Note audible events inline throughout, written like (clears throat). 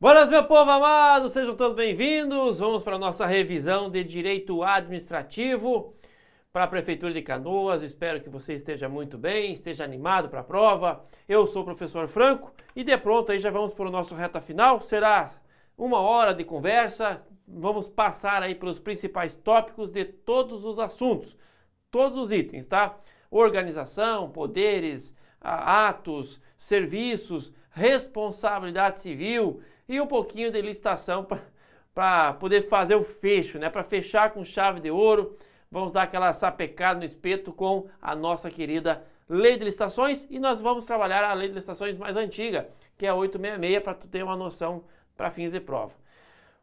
Boas, meu povo amado, sejam todos bem-vindos. Vamos para a nossa revisão de direito administrativo para a Prefeitura de Canoas. Espero que você esteja muito bem, esteja animado para a prova. Eu sou o professor Franco e de pronto aí já vamos para o nosso reta final. Será uma hora de conversa. Vamos passar aí pelos principais tópicos de todos os assuntos, todos os itens, tá? Organização, poderes, atos, serviços, responsabilidade civil e um pouquinho de licitação para poder fazer o fecho, né? Para fechar com chave de ouro. Vamos dar aquela sapecada no espeto com a nossa querida lei de licitações e nós vamos trabalhar a lei de licitações mais antiga, que é a 866, para tu ter uma noção para fins de prova.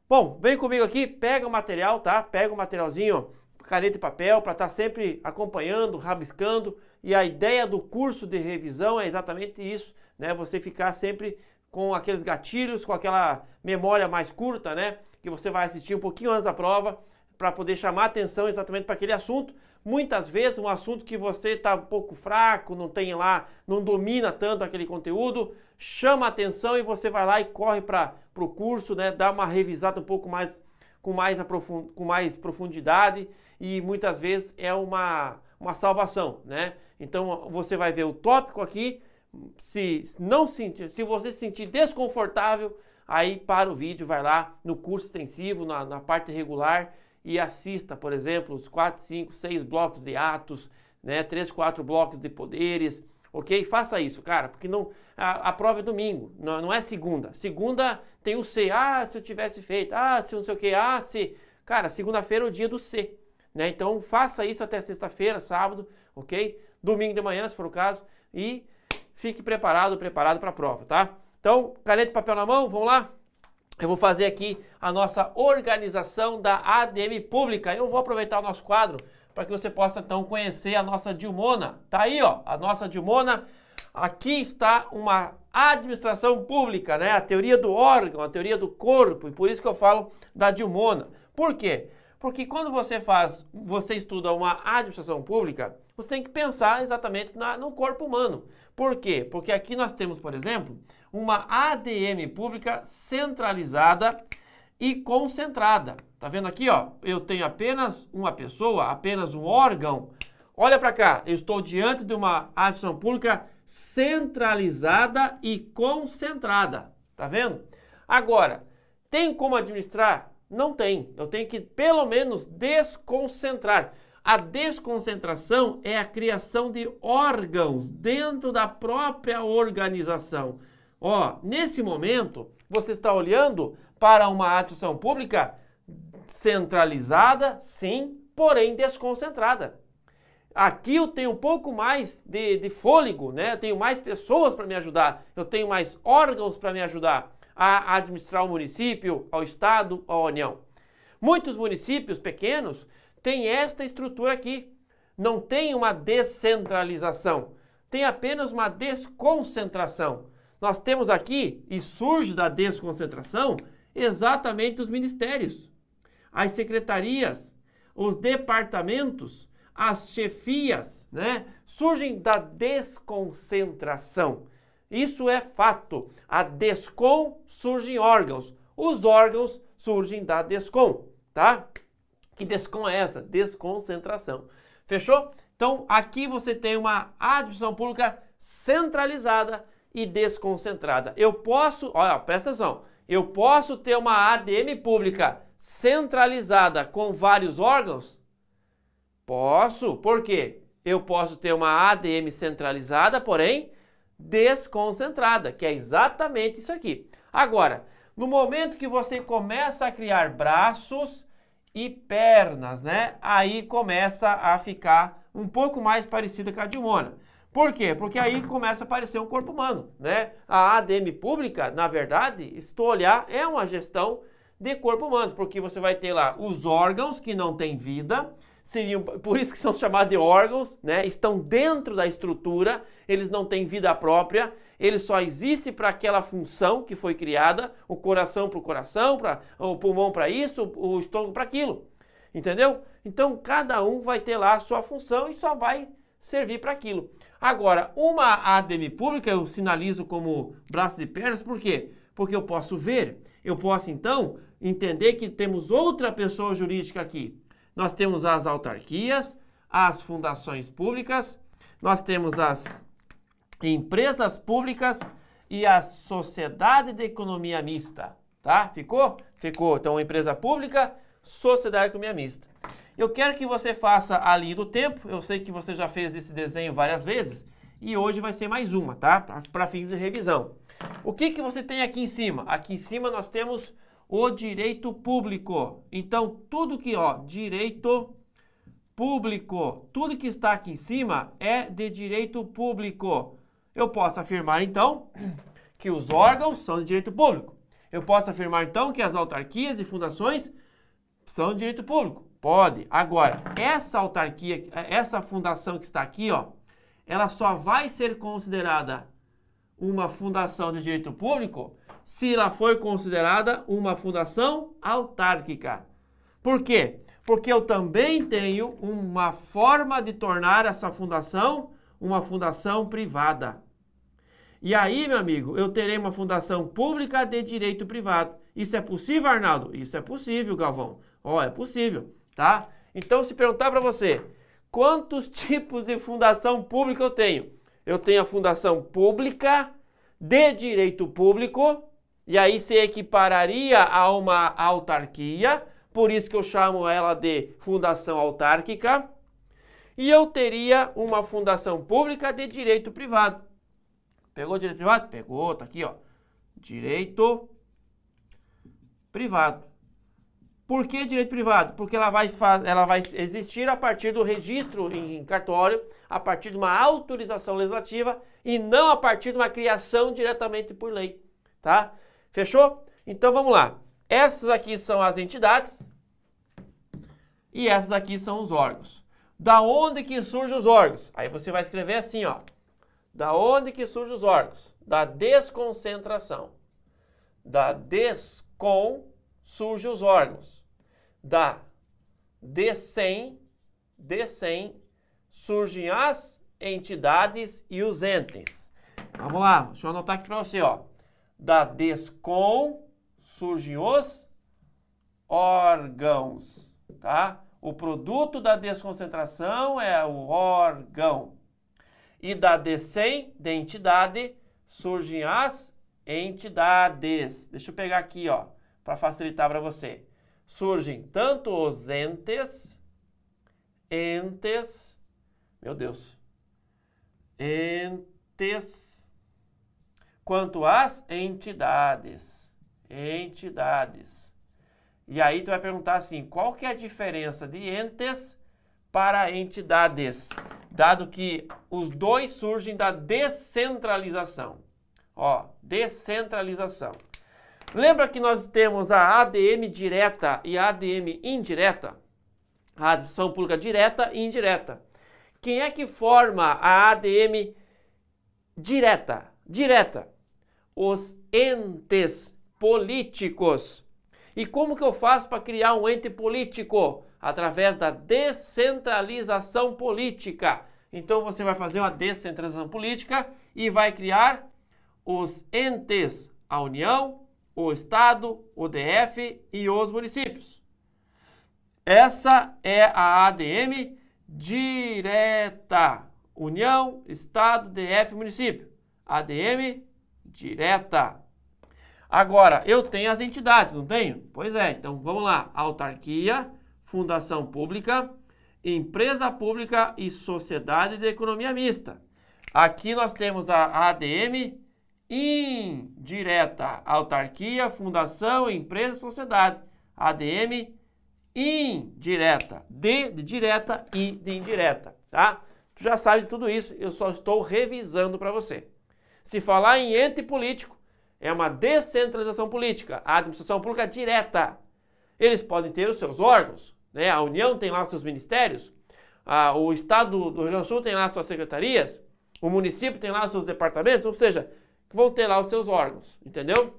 Bom, vem comigo aqui, pega o material, tá? Pega o materialzinho, caneta e papel, para estar tá sempre acompanhando, rabiscando. E a ideia do curso de revisão é exatamente isso, né? Você ficar sempre com aqueles gatilhos, com aquela memória mais curta, né? Que você vai assistir um pouquinho antes da prova para poder chamar atenção exatamente para aquele assunto. Muitas vezes um assunto que você está um pouco fraco, não tem lá, não domina tanto aquele conteúdo, chama atenção e você vai lá e corre para o curso, né? Dá uma revisada um pouco mais com mais, aprofund, com mais profundidade e muitas vezes é uma, uma salvação, né? Então você vai ver o tópico aqui se não sentir, se você se sentir desconfortável, aí para o vídeo, vai lá no curso extensivo, na, na parte regular e assista, por exemplo, os 4, 5, 6 blocos de atos, né, 3, 4 blocos de poderes, ok? Faça isso, cara, porque não a, a prova é domingo, não, não é segunda. Segunda tem o C, ah, se eu tivesse feito, ah, se não sei o que, ah, se... Cara, segunda-feira é o dia do C, né? Então faça isso até sexta-feira, sábado, ok? Domingo de manhã, se for o caso, e fique preparado, preparado para a prova, tá? Então, caneta e papel na mão, vamos lá? Eu vou fazer aqui a nossa organização da ADM Pública. Eu vou aproveitar o nosso quadro para que você possa então conhecer a nossa Dilmona. Tá aí, ó, a nossa Dilmona. Aqui está uma administração pública, né? A teoria do órgão, a teoria do corpo, e por isso que eu falo da Dilmona. Por quê? Porque quando você faz, você estuda uma administração pública, você tem que pensar exatamente na, no corpo humano. Por quê? Porque aqui nós temos, por exemplo, uma ADM pública centralizada e concentrada. Tá vendo aqui, ó? Eu tenho apenas uma pessoa, apenas um órgão. Olha para cá, eu estou diante de uma adição pública centralizada e concentrada. Tá vendo? Agora, tem como administrar? Não tem. Eu tenho que pelo menos desconcentrar. A desconcentração é a criação de órgãos dentro da própria organização. Ó, nesse momento, você está olhando para uma atuação pública centralizada, sim, porém desconcentrada. Aqui eu tenho um pouco mais de, de fôlego, né? Eu tenho mais pessoas para me ajudar, eu tenho mais órgãos para me ajudar a administrar o município, ao estado, à união. Muitos municípios pequenos tem esta estrutura aqui. Não tem uma descentralização, tem apenas uma desconcentração. Nós temos aqui, e surge da desconcentração, exatamente os ministérios, as secretarias, os departamentos, as chefias, né? Surgem da desconcentração. Isso é fato. A descon surge em órgãos. Os órgãos surgem da descon tá? Que descon é essa? Desconcentração. Fechou? Então, aqui você tem uma administração pública centralizada e desconcentrada. Eu posso, olha, presta atenção, eu posso ter uma ADM pública centralizada com vários órgãos? Posso, por quê? Eu posso ter uma ADM centralizada, porém desconcentrada, que é exatamente isso aqui. Agora, no momento que você começa a criar braços e pernas, né? Aí começa a ficar um pouco mais parecida com a de Por quê? Porque aí começa a aparecer um corpo humano, né? A ADM pública, na verdade, se tu olhar, é uma gestão de corpo humano, porque você vai ter lá os órgãos que não têm vida, seriam, (laughs) por isso que são chamados de órgãos, né? Estão dentro da estrutura, eles não têm vida própria, ele só existe para aquela função que foi criada, o coração para o coração, para o pulmão para isso, o estômago para aquilo. Entendeu? Então cada um vai ter lá a sua função e só vai servir para aquilo. Agora, uma ADM pública eu sinalizo como braços e pernas, por quê? Porque eu posso ver, eu posso então entender que temos outra pessoa jurídica aqui. Nós temos as autarquias, as fundações públicas, nós temos as empresas públicas e a sociedade de economia mista, tá? Ficou? Ficou. Então, empresa pública, sociedade de economia mista. Eu quero que você faça a linha do tempo. Eu sei que você já fez esse desenho várias vezes e hoje vai ser mais uma, tá? Para fins de revisão. O que, que você tem aqui em cima? Aqui em cima nós temos o direito público. Então, tudo que, ó, direito público, tudo que está aqui em cima é de direito público. Eu posso afirmar, então, que os órgãos são de direito público. Eu posso afirmar, então, que as autarquias e fundações são de direito público. Pode. Agora, essa autarquia, essa fundação que está aqui, ó, ela só vai ser considerada uma fundação de direito público se ela for considerada uma fundação autárquica. Por quê? Porque eu também tenho uma forma de tornar essa fundação uma fundação privada. E aí, meu amigo, eu terei uma fundação pública de direito privado. Isso é possível, Arnaldo? Isso é possível, Galvão. Ó, oh, é possível, tá? Então, se perguntar para você, quantos (laughs) tipos de fundação pública eu tenho? Eu tenho a fundação pública de direito público, e aí se equipararia a uma autarquia, por isso que eu chamo ela de fundação autárquica. E eu teria uma fundação pública de direito privado Pegou direito privado? Pegou, tá aqui, ó. Direito privado. Por que direito privado? Porque ela vai, ela vai existir a partir do registro em cartório, a partir de uma autorização legislativa e não a partir de uma criação diretamente por lei, tá? Fechou? Então vamos lá. Essas aqui são as entidades e essas aqui são os órgãos. Da onde que surgem os órgãos? Aí você vai escrever assim, ó. Da onde que surgem os órgãos? Da desconcentração. Da descon surgem os órgãos. Da descem, descem surgem as entidades e os entes. Vamos lá, deixa eu anotar aqui para você, ó. Da descon surgem os órgãos, tá? O produto da desconcentração é o órgão e da descendentidade surgem as entidades. Deixa eu pegar aqui, ó, para facilitar para você. Surgem tanto os entes, entes, meu Deus, entes, quanto as entidades, entidades. E aí tu vai perguntar assim, qual que é a diferença de entes para entidades, dado que os dois surgem da descentralização. Ó, descentralização. Lembra que nós temos a ADM direta e a ADM indireta? A adoção pública direta e indireta. Quem é que forma a ADM direta? Direta. Os entes políticos. E como que eu faço para criar um ente político? através da descentralização política. Então você vai fazer uma descentralização política e vai criar os entes, a União, o Estado, o DF e os municípios. Essa é a ADM direta. União, Estado, DF, município. ADM direta. Agora, eu tenho as entidades, não tenho? Pois é, então vamos lá. Autarquia, fundação pública, empresa pública e sociedade de economia mista. Aqui nós temos a ADM indireta, autarquia, fundação, empresa, sociedade. ADM indireta, de, de direta e de indireta, tá? Tu já sabe de tudo isso, eu só estou revisando para você. Se falar em ente político, é uma descentralização política, a administração pública é direta. Eles podem ter os seus órgãos, né? A União tem lá seus ministérios, a, o Estado do Rio Grande do Sul tem lá suas secretarias, o município tem lá seus departamentos, ou seja, vão ter lá os seus órgãos, entendeu?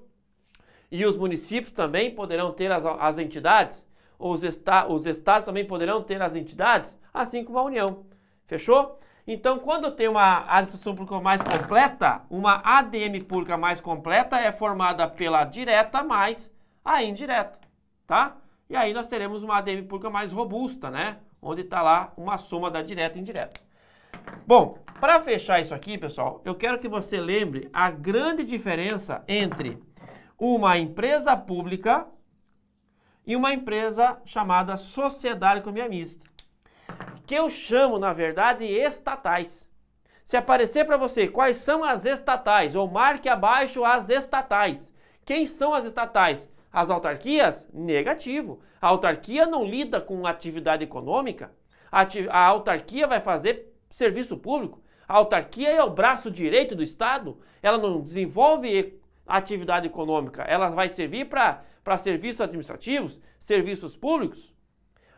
E os municípios também poderão ter as, as entidades, os, esta, os estados também poderão ter as entidades, assim como a União. Fechou? Então, quando tem uma administração pública mais completa, uma ADM pública mais completa é formada pela direta mais a indireta, tá? E aí nós teremos uma ADM pública mais robusta, né? Onde está lá uma soma da direta e indireta. Bom, para fechar isso aqui, pessoal, eu quero que você lembre a grande diferença entre uma empresa pública e uma empresa chamada sociedade economia mista, que eu chamo, na verdade, estatais. Se aparecer para você quais são as estatais, ou marque abaixo as estatais. Quem são as estatais? As autarquias? Negativo. A autarquia não lida com atividade econômica. A, ati a autarquia vai fazer serviço público. A autarquia é o braço direito do Estado. Ela não desenvolve atividade econômica. Ela vai servir para serviços administrativos, serviços públicos.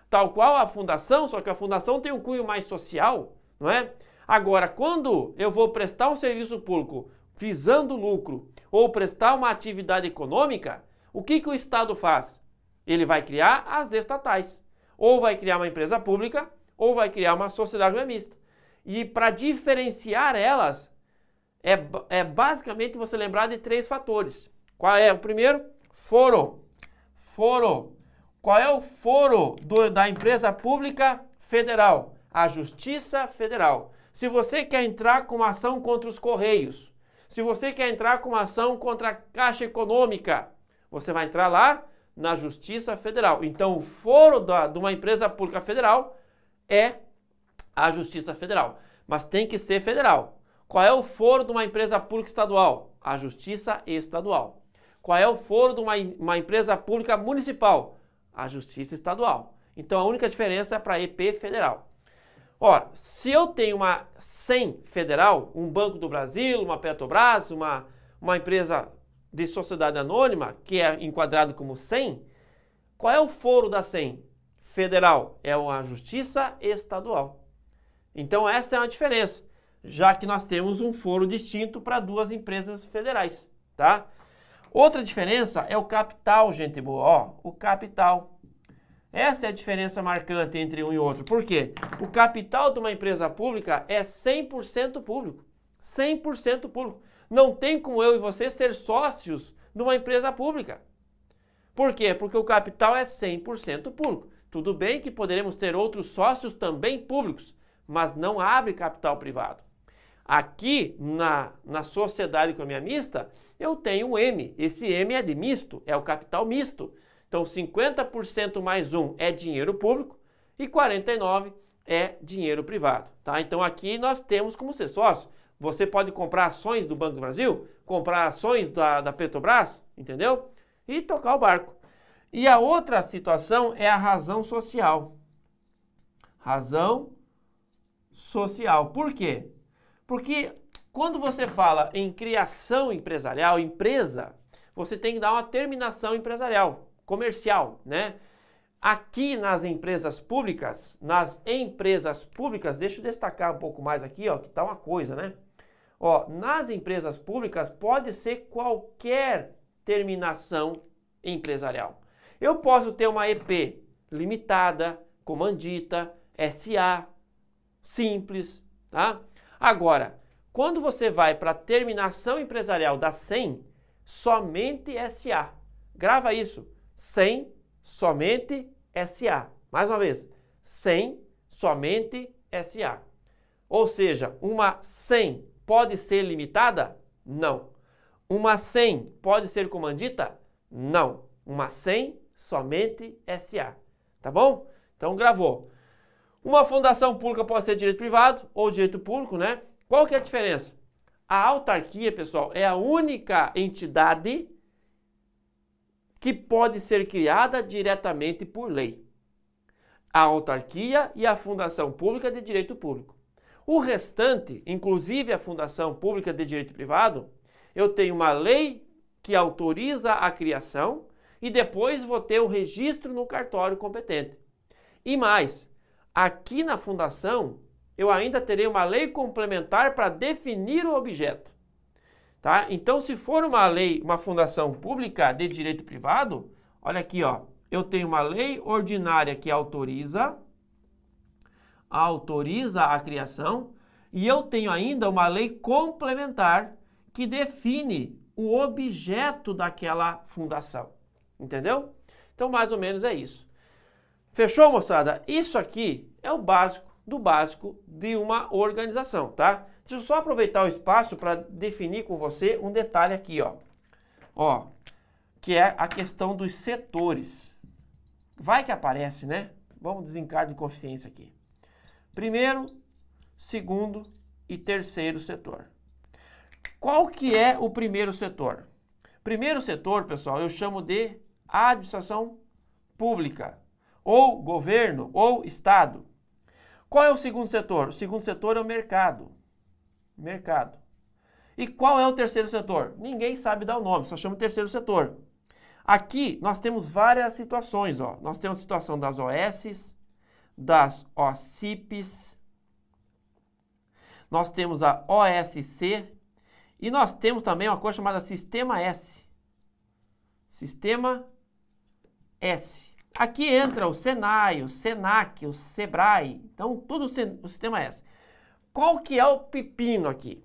Tal qual a fundação, só que a fundação tem um cunho mais social, não é? Agora, quando eu vou prestar um serviço público visando lucro ou prestar uma atividade econômica, o que, que o Estado faz? Ele vai criar as estatais. Ou vai criar uma empresa pública, ou vai criar uma sociedade mista. E para diferenciar elas, é, é basicamente você lembrar de três fatores. Qual é o primeiro? Foro. Foro. Qual é o foro do, da empresa pública federal? A Justiça Federal. Se você quer entrar com ação contra os Correios, se você quer entrar com ação contra a Caixa Econômica, você vai entrar lá na Justiça Federal. Então, o foro da, de uma empresa pública federal é a Justiça Federal. Mas tem que ser federal. Qual é o foro de uma empresa pública estadual? A Justiça Estadual. Qual é o foro de uma, uma empresa pública municipal? A Justiça Estadual. Então, a única diferença é para EP federal. Ora, se eu tenho uma sem federal, um Banco do Brasil, uma Petrobras, uma, uma empresa de sociedade anônima, que é enquadrado como SEM, qual é o foro da SEM? Federal, é uma justiça estadual. Então essa é a diferença, já que nós temos um foro distinto para duas empresas federais, tá? Outra diferença é o capital, gente boa, ó, o capital. Essa é a diferença marcante entre um e outro. Por quê? O capital de uma empresa pública é 100% público. 100% público. Não tem como eu e você ser sócios numa empresa pública. Por quê? Porque o capital é 100% público. Tudo bem que poderemos ter outros sócios também públicos, mas não abre capital privado. Aqui na, na sociedade economia mista, eu tenho um M. Esse M é de misto, é o capital misto. Então 50% mais um é dinheiro público e 49% é dinheiro privado. Tá? Então aqui nós temos como ser sócio. Você pode comprar ações do Banco do Brasil, comprar ações da, da Petrobras, entendeu? E tocar o barco. E a outra situação é a razão social. Razão social. Por quê? Porque quando você fala em criação empresarial, empresa, você tem que dar uma terminação empresarial, comercial, né? Aqui nas empresas públicas, nas empresas públicas, deixa eu destacar um pouco mais aqui, ó, que tá uma coisa, né? Ó, nas empresas públicas pode ser qualquer terminação empresarial. Eu posso ter uma EP limitada, comandita, SA, simples, tá? Agora, quando você vai para terminação empresarial da 100, somente SA. Grava isso. 100, somente SA. Mais uma vez. 100, somente SA. Ou seja, uma 100 pode ser limitada? Não. Uma 100 pode ser comandita? Não. Uma 100 somente SA. Tá bom? Então gravou. Uma fundação pública pode ser direito privado ou direito público, né? Qual que é a diferença? A autarquia, pessoal, é a única entidade que pode ser criada diretamente por lei. A autarquia e a fundação pública de direito público. O restante, inclusive a Fundação Pública de Direito Privado, eu tenho uma lei que autoriza a criação e depois vou ter o registro no cartório competente. E mais, aqui na fundação eu ainda terei uma lei complementar para definir o objeto. Tá? Então, se for uma lei, uma fundação pública de direito privado, olha aqui, ó, eu tenho uma lei ordinária que autoriza autoriza a criação, e eu tenho ainda uma lei complementar que define o objeto daquela fundação. Entendeu? Então, mais ou menos é isso. Fechou, moçada? Isso aqui é o básico do básico de uma organização, tá? Deixa eu só aproveitar o espaço para definir com você um detalhe aqui, ó. Ó, que é a questão dos setores. Vai que aparece, né? Vamos desencar de consciência aqui. Primeiro, segundo e terceiro setor. Qual que é o primeiro setor? Primeiro setor, pessoal, eu chamo de administração pública, ou governo, ou estado. Qual é o segundo setor? O segundo setor é o mercado. Mercado. E qual é o terceiro setor? Ninguém sabe dar o nome, só chama terceiro setor. Aqui nós temos várias situações, ó. Nós temos a situação das OSs, das OCIPs, nós temos a OSC e nós temos também uma coisa chamada Sistema S. Sistema S. Aqui entra o Senai, o Senac, o Sebrae, então todo o sistema S. Qual que é o pepino aqui?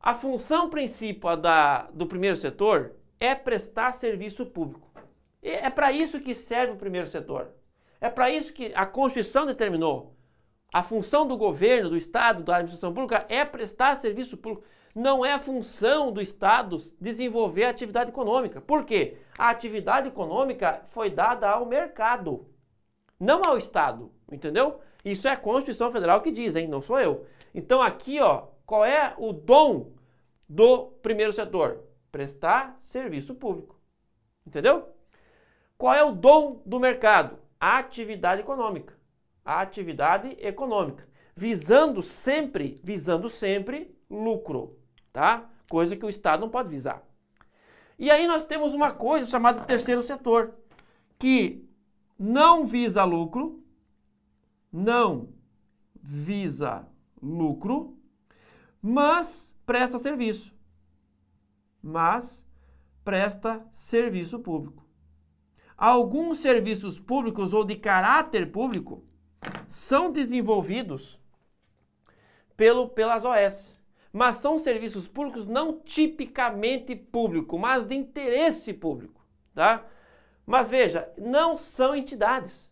A função principal da, do primeiro setor é prestar serviço público. E é para isso que serve o primeiro setor. É para isso que a Constituição determinou. A função do governo, do Estado, da administração pública é prestar serviço público. Não é a função do Estado desenvolver a atividade econômica. Por quê? A atividade econômica foi dada ao mercado, não ao Estado, entendeu? Isso é a Constituição Federal que diz, hein? Não sou eu. Então aqui, ó, qual é o dom do primeiro setor? Prestar serviço público. Entendeu? Qual é o dom do mercado? atividade econômica. atividade econômica, visando sempre, visando sempre lucro, tá? Coisa que o Estado não pode visar. E aí nós temos uma coisa chamada terceiro setor, que não visa lucro, não visa lucro, mas presta serviço. Mas presta serviço público alguns serviços públicos ou de caráter público são desenvolvidos pelo, pelas OS, mas são serviços públicos não tipicamente público, mas de interesse público, tá? Mas veja, não são entidades.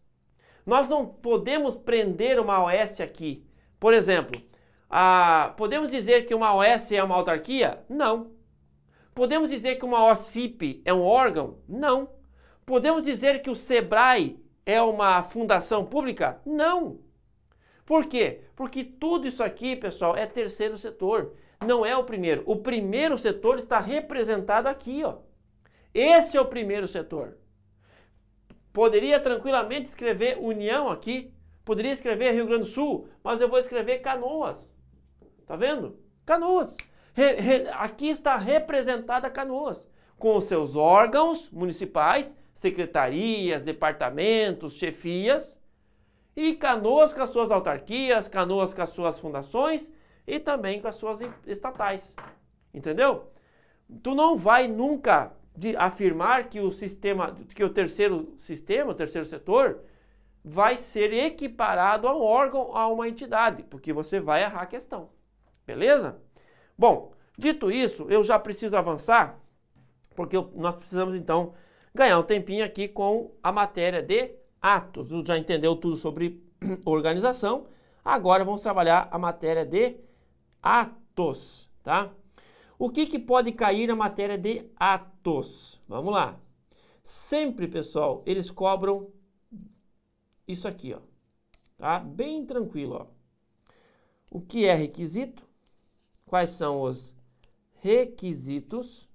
Nós não podemos prender uma OS aqui. Por exemplo, a, podemos dizer que uma OS é uma autarquia? Não. Podemos dizer que uma OCP é um órgão? Não. Podemos dizer que o SEBRAE é uma fundação pública? Não. Por quê? Porque tudo isso aqui, pessoal, é terceiro setor. Não é o primeiro. O primeiro setor está representado aqui, ó. Esse é o primeiro setor. Poderia tranquilamente escrever União aqui, poderia escrever Rio Grande do Sul, mas eu vou escrever Canoas. Tá vendo? Canoas. Re, re, aqui está representada Canoas, com os seus órgãos municipais secretarias, departamentos, chefias, e Canoas com as suas autarquias, Canoas com as suas fundações e também com as suas estatais. Entendeu? Tu não vai nunca de afirmar que o sistema, que o terceiro sistema, o terceiro setor, vai ser equiparado a um órgão, a uma entidade, porque você vai errar a questão. Beleza? Bom, dito isso, eu já preciso avançar, porque nós precisamos então ganhar um tempinho aqui com a matéria de atos. Já entendeu tudo sobre (clears throat) organização. Agora vamos trabalhar a matéria de atos, tá? O que, que pode cair na matéria de atos? Vamos lá. Sempre, pessoal, eles cobram isso aqui, ó. Tá? Bem tranquilo, ó. O que é requisito? Quais são os requisitos?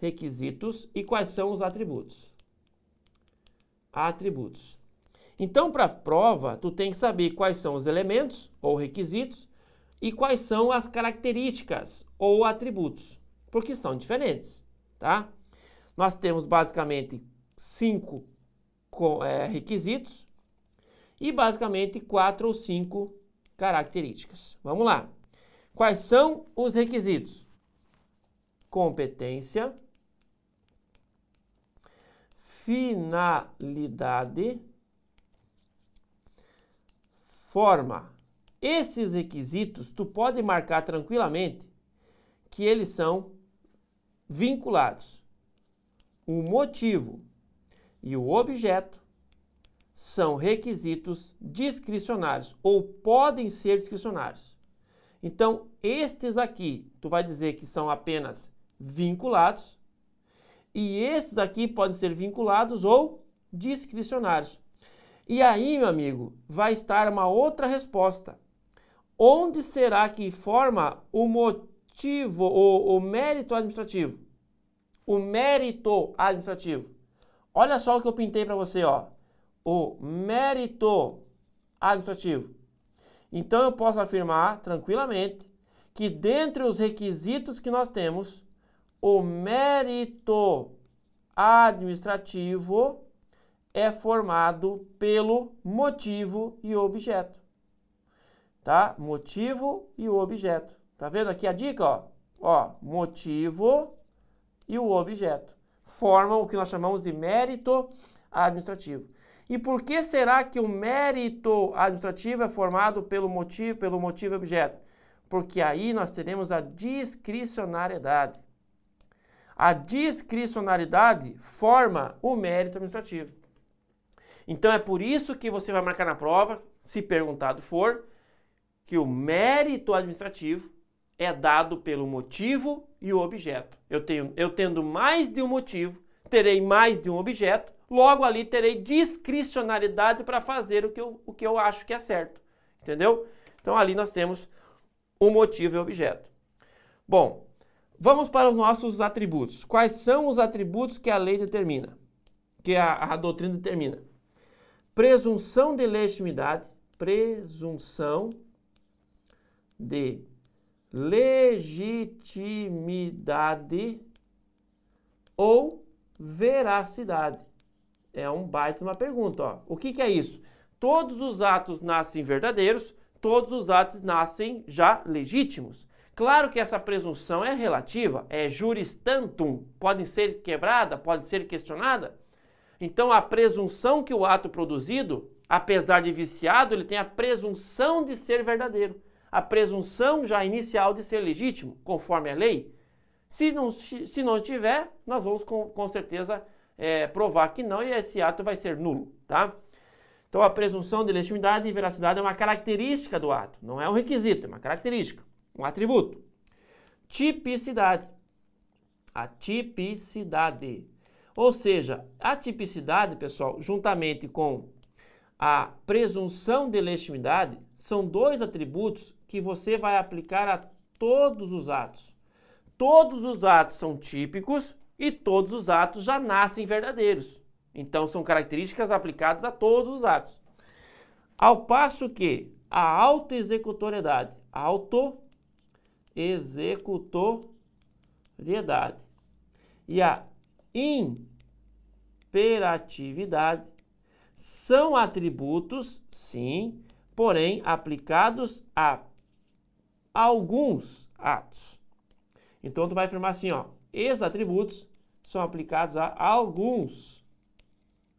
requisitos e quais são os atributos. Atributos. Então, para a prova, tu tem que saber quais são os elementos ou requisitos e quais são as características ou atributos, porque são diferentes, tá? Nós temos basicamente cinco é, requisitos e basicamente quatro ou cinco características. Vamos lá. Quais são os requisitos? Competência, finalidade, forma. Esses requisitos tu pode marcar tranquilamente que eles são vinculados. O motivo e o objeto são requisitos discricionários ou podem ser discricionários. Então, estes aqui, tu vai dizer que são apenas vinculados e esses aqui podem ser vinculados ou discricionários. E aí, meu amigo, vai estar uma outra resposta. Onde será que forma o motivo ou o mérito administrativo? O mérito administrativo. Olha só o que eu pintei para você, ó. O mérito administrativo. Então eu posso afirmar tranquilamente que dentre os requisitos que nós temos, o mérito administrativo é formado pelo motivo e objeto. Tá? Motivo e o objeto. Tá vendo aqui a dica, ó? Ó, motivo e o objeto formam o que nós chamamos de mérito administrativo. E por que será que o mérito administrativo é formado pelo motivo, pelo motivo e objeto? Porque aí nós teremos a discricionariedade. A discricionalidade forma o mérito administrativo. Então é por isso que você vai marcar na prova, se perguntado for, que o mérito administrativo é dado pelo motivo e o objeto. Eu, tenho, eu tendo mais de um motivo, terei mais de um objeto, logo ali terei discricionalidade para fazer o que, eu, o que eu acho que é certo. Entendeu? Então ali nós temos o motivo e o objeto. Bom, Vamos para os nossos atributos. Quais são os atributos que a lei determina? Que a, a doutrina determina? Presunção de legitimidade, presunção de legitimidade ou veracidade. É um baita uma pergunta, ó. O que, que é isso? Todos os atos nascem verdadeiros, todos os atos nascem já legítimos. Claro que essa presunção é relativa, é juris tantum, pode ser quebrada, pode ser questionada. Então a presunção que o ato produzido, apesar de viciado, ele tem a presunção de ser verdadeiro, a presunção já inicial de ser legítimo, conforme a lei. Se não, se não tiver, nós vamos com, com certeza é, provar que não e esse ato vai ser nulo, tá? Então a presunção de legitimidade e veracidade é uma característica do ato, não é um requisito, é uma característica um atributo. Tipicidade. A tipicidade. Ou seja, a tipicidade, pessoal, juntamente com a presunção de legitimidade, são dois atributos que você vai aplicar a todos os atos. Todos os atos são típicos e todos os atos já nascem verdadeiros. Então, são características aplicadas a todos os atos. Ao passo que a autoexecutoriedade, auto executoriedade. E a imperatividade são atributos, sim, porém aplicados a alguns atos. Então tu vai afirmar assim, ó, esses atributos são aplicados a alguns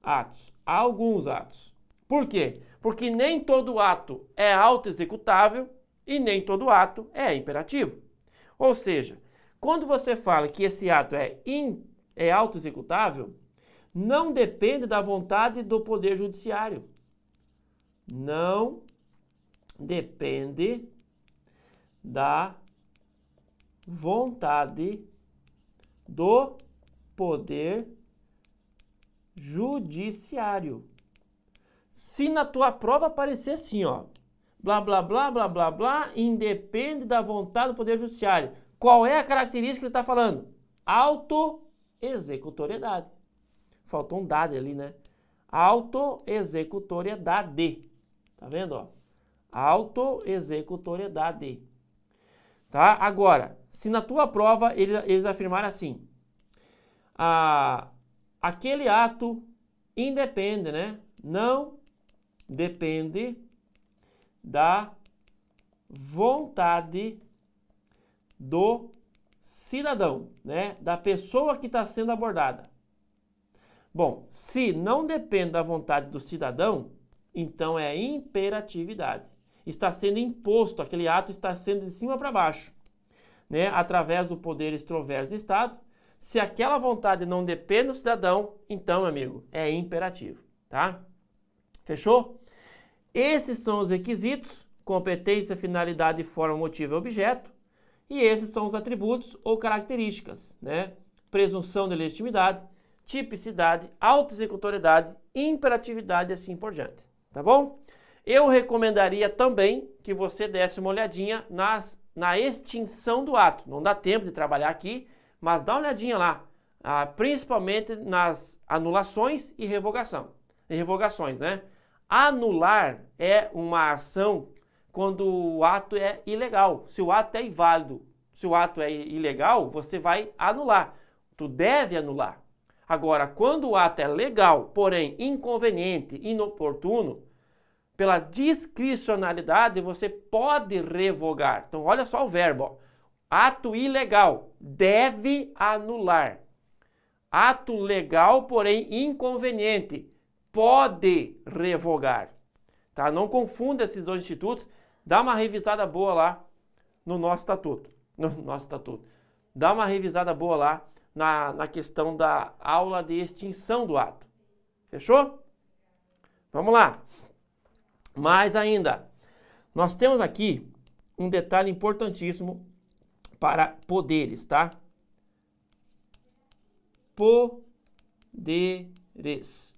atos, a alguns atos. Por quê? Porque nem todo ato é auto-executável e nem todo ato é imperativo. Ou seja, quando você fala que esse ato é, é auto-executável, não depende da vontade do Poder Judiciário. Não depende da vontade do Poder Judiciário. Se na tua prova aparecer assim, ó, blá, blá, blá, blá, blá, blá, independe da vontade do Poder Judiciário. Qual é a característica que ele está falando? Auto-executoriedade. Faltou um dado ali, né? Auto-executoriedade. Tá vendo, ó? Auto-executoriedade. Tá? Agora, se na tua prova eles, eles afirmarem assim, a, ah, aquele ato independe, né? Não depende da vontade do cidadão, né? Da pessoa que está sendo abordada. Bom, se não depende da vontade do cidadão, então é imperatividade. Está sendo imposto, aquele ato está sendo de cima para baixo, né? Através do poder extroverso do Estado. Se aquela vontade não depende do cidadão, então, amigo, é imperativo, tá? Fechou? Esses são os requisitos: competência, finalidade, forma, motivo e objeto. E esses são os atributos ou características, né? Presunção de legitimidade, tipicidade, autoexecutoriedade, imperatividade e assim por diante. Tá bom? Eu recomendaria também que você desse uma olhadinha nas, na extinção do ato. Não dá tempo de trabalhar aqui, mas dá uma olhadinha lá, ah, principalmente nas anulações e revogação. E revogações, né? Anular é uma ação quando o ato é ilegal. Se o ato é inválido, se o ato é ilegal, você vai anular. Tu deve anular. Agora, quando o ato é legal, porém inconveniente, inoportuno, pela discricionalidade você pode revogar. Então, olha só o verbo: ó. ato ilegal deve anular. Ato legal, porém inconveniente pode revogar. Tá? Não confunda esses dois institutos. Dá uma revisada boa lá no nosso estatuto. (laughs) No nosso estatuto. Dá uma revisada boa lá na, na questão da aula de extinção do ato. Fechou? Vamos lá. Mais ainda, nós temos aqui um detalhe importantíssimo para poderes, tá? Poderes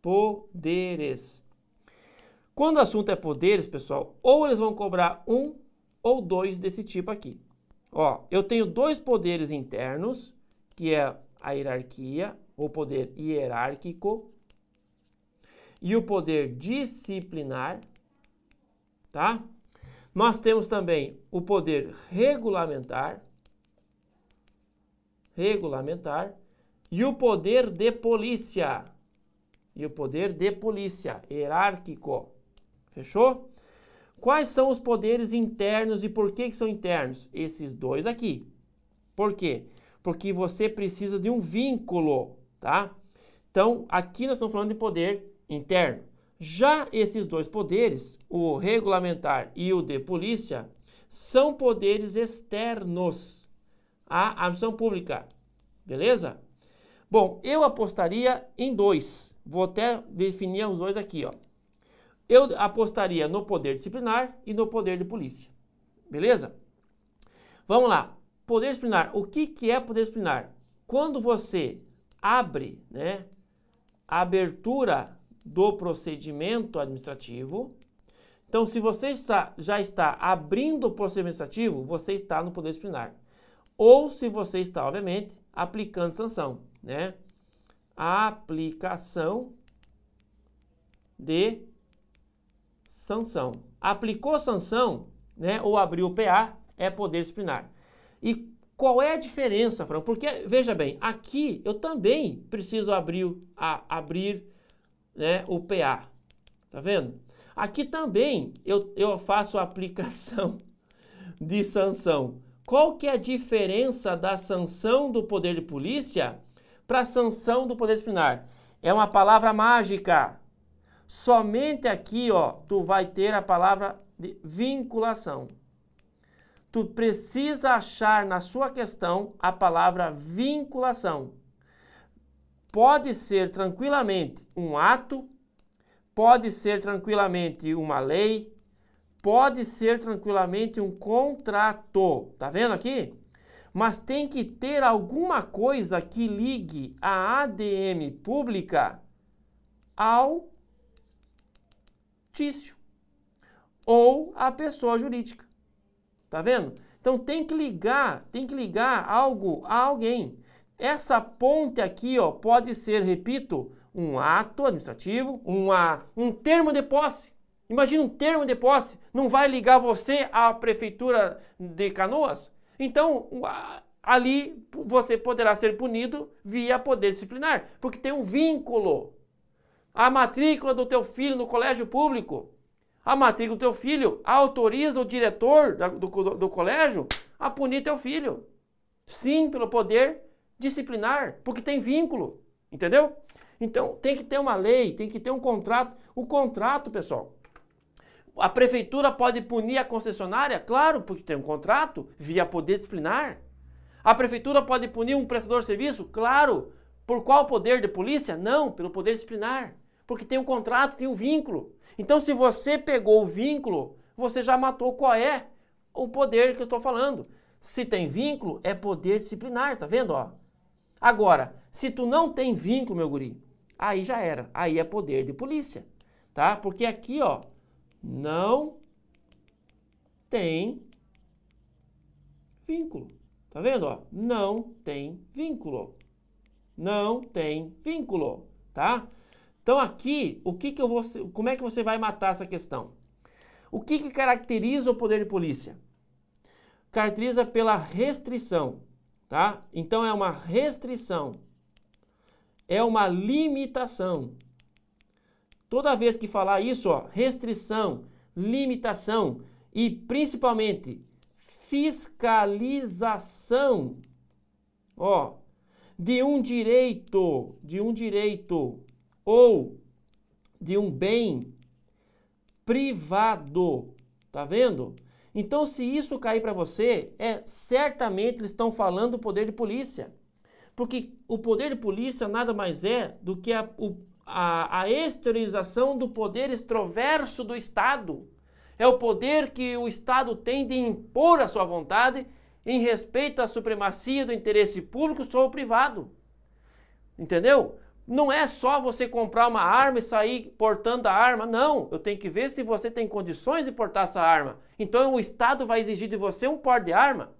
poderes. Quando o assunto é poderes, pessoal, ou eles vão cobrar um ou dois desse tipo aqui. Ó, eu tenho dois poderes internos, que é a hierarquia, o poder hierárquico, e o poder disciplinar, tá? Nós temos também o poder regulamentar, regulamentar, e o poder de polícia e o poder de polícia, hierárquico. Fechou? Quais são os poderes internos e por que, que são internos? Esses dois aqui. Por quê? Porque você precisa de um vínculo, tá? Então, aqui nós estamos falando de poder interno. Já esses dois poderes, o regulamentar e o de polícia, são poderes externos à administração pública. Beleza? Bom, eu apostaria em dois. Vou até definir os dois aqui, ó. Eu apostaria no poder disciplinar e no poder de polícia. Beleza? Vamos lá. Poder disciplinar. O que, que é poder disciplinar? Quando você abre né, a abertura do procedimento administrativo. Então, se você está, já está abrindo o procedimento administrativo, você está no poder disciplinar. Ou se você está, obviamente, aplicando sanção né? Aplicação de sanção. Aplicou sanção, né? Ou abriu o PA, é poder disciplinar. E qual é a diferença, Fran? Porque, veja bem, aqui eu também preciso abrir, a, abrir né, o PA. Tá vendo? Aqui também eu, eu faço a aplicação (laughs) de sanção. Qual que é a diferença da sanção do poder de polícia para sanção do poder disciplinar. É uma palavra mágica. Somente aqui, ó, tu vai ter a palavra de vinculação. Tu precisa achar na sua questão a palavra vinculação. Pode ser tranquilamente um ato, pode ser tranquilamente uma lei, pode ser tranquilamente um contrato. Tá vendo aqui? mas tem que ter alguma coisa que ligue a ADM pública ao tício ou à pessoa jurídica. Tá vendo? Então tem que ligar, tem que ligar algo a alguém. Essa ponte aqui, ó, pode ser, repito, um ato administrativo, uma, um termo de posse. Imagina um termo de posse, não vai ligar você à prefeitura de Canoas? Então, ali você poderá ser punido via poder disciplinar, porque tem um vínculo. A matrícula do teu filho no colégio público, a matrícula do teu filho autoriza o diretor do, do, do colégio a punir teu filho. Sim, pelo poder disciplinar, porque tem vínculo, entendeu? Então tem que ter uma lei, tem que ter um contrato. O contrato, pessoal, a prefeitura pode punir a concessionária? Claro, porque tem um contrato via poder disciplinar. A prefeitura pode punir um prestador de serviço? Claro. Por qual poder de polícia? Não, pelo poder disciplinar. Porque tem um contrato, tem um vínculo. Então, se você pegou o vínculo, você já matou qual é o poder que eu estou falando. Se tem vínculo, é poder disciplinar, tá vendo? Ó. Agora, se tu não tem vínculo, meu guri, aí já era. Aí é poder de polícia, tá? Porque aqui, ó, não tem vínculo. Tá vendo? Ó? Não tem vínculo. Não tem vínculo, tá? Então aqui, o que que eu vou, como é que você vai matar essa questão? O que que caracteriza o poder de polícia? Caracteriza pela restrição, tá? Então é uma restrição. É uma limitação. Toda vez que falar isso, ó, restrição, limitação e principalmente fiscalização, ó, de um direito, de um direito ou de um bem privado, tá vendo? Então, se isso cair para você, é certamente eles estão falando do poder de polícia. Porque o poder de polícia nada mais é do que a, o a, a exteriorização do poder extroverso do Estado. É o poder que o Estado tem de impor a sua vontade em respeito à supremacia do interesse público sobre o privado. Entendeu? Não é só você comprar uma arma e sair portando a arma, não. Eu tenho que ver se você tem condições de portar essa arma. Então o Estado vai exigir de você um porte de arma.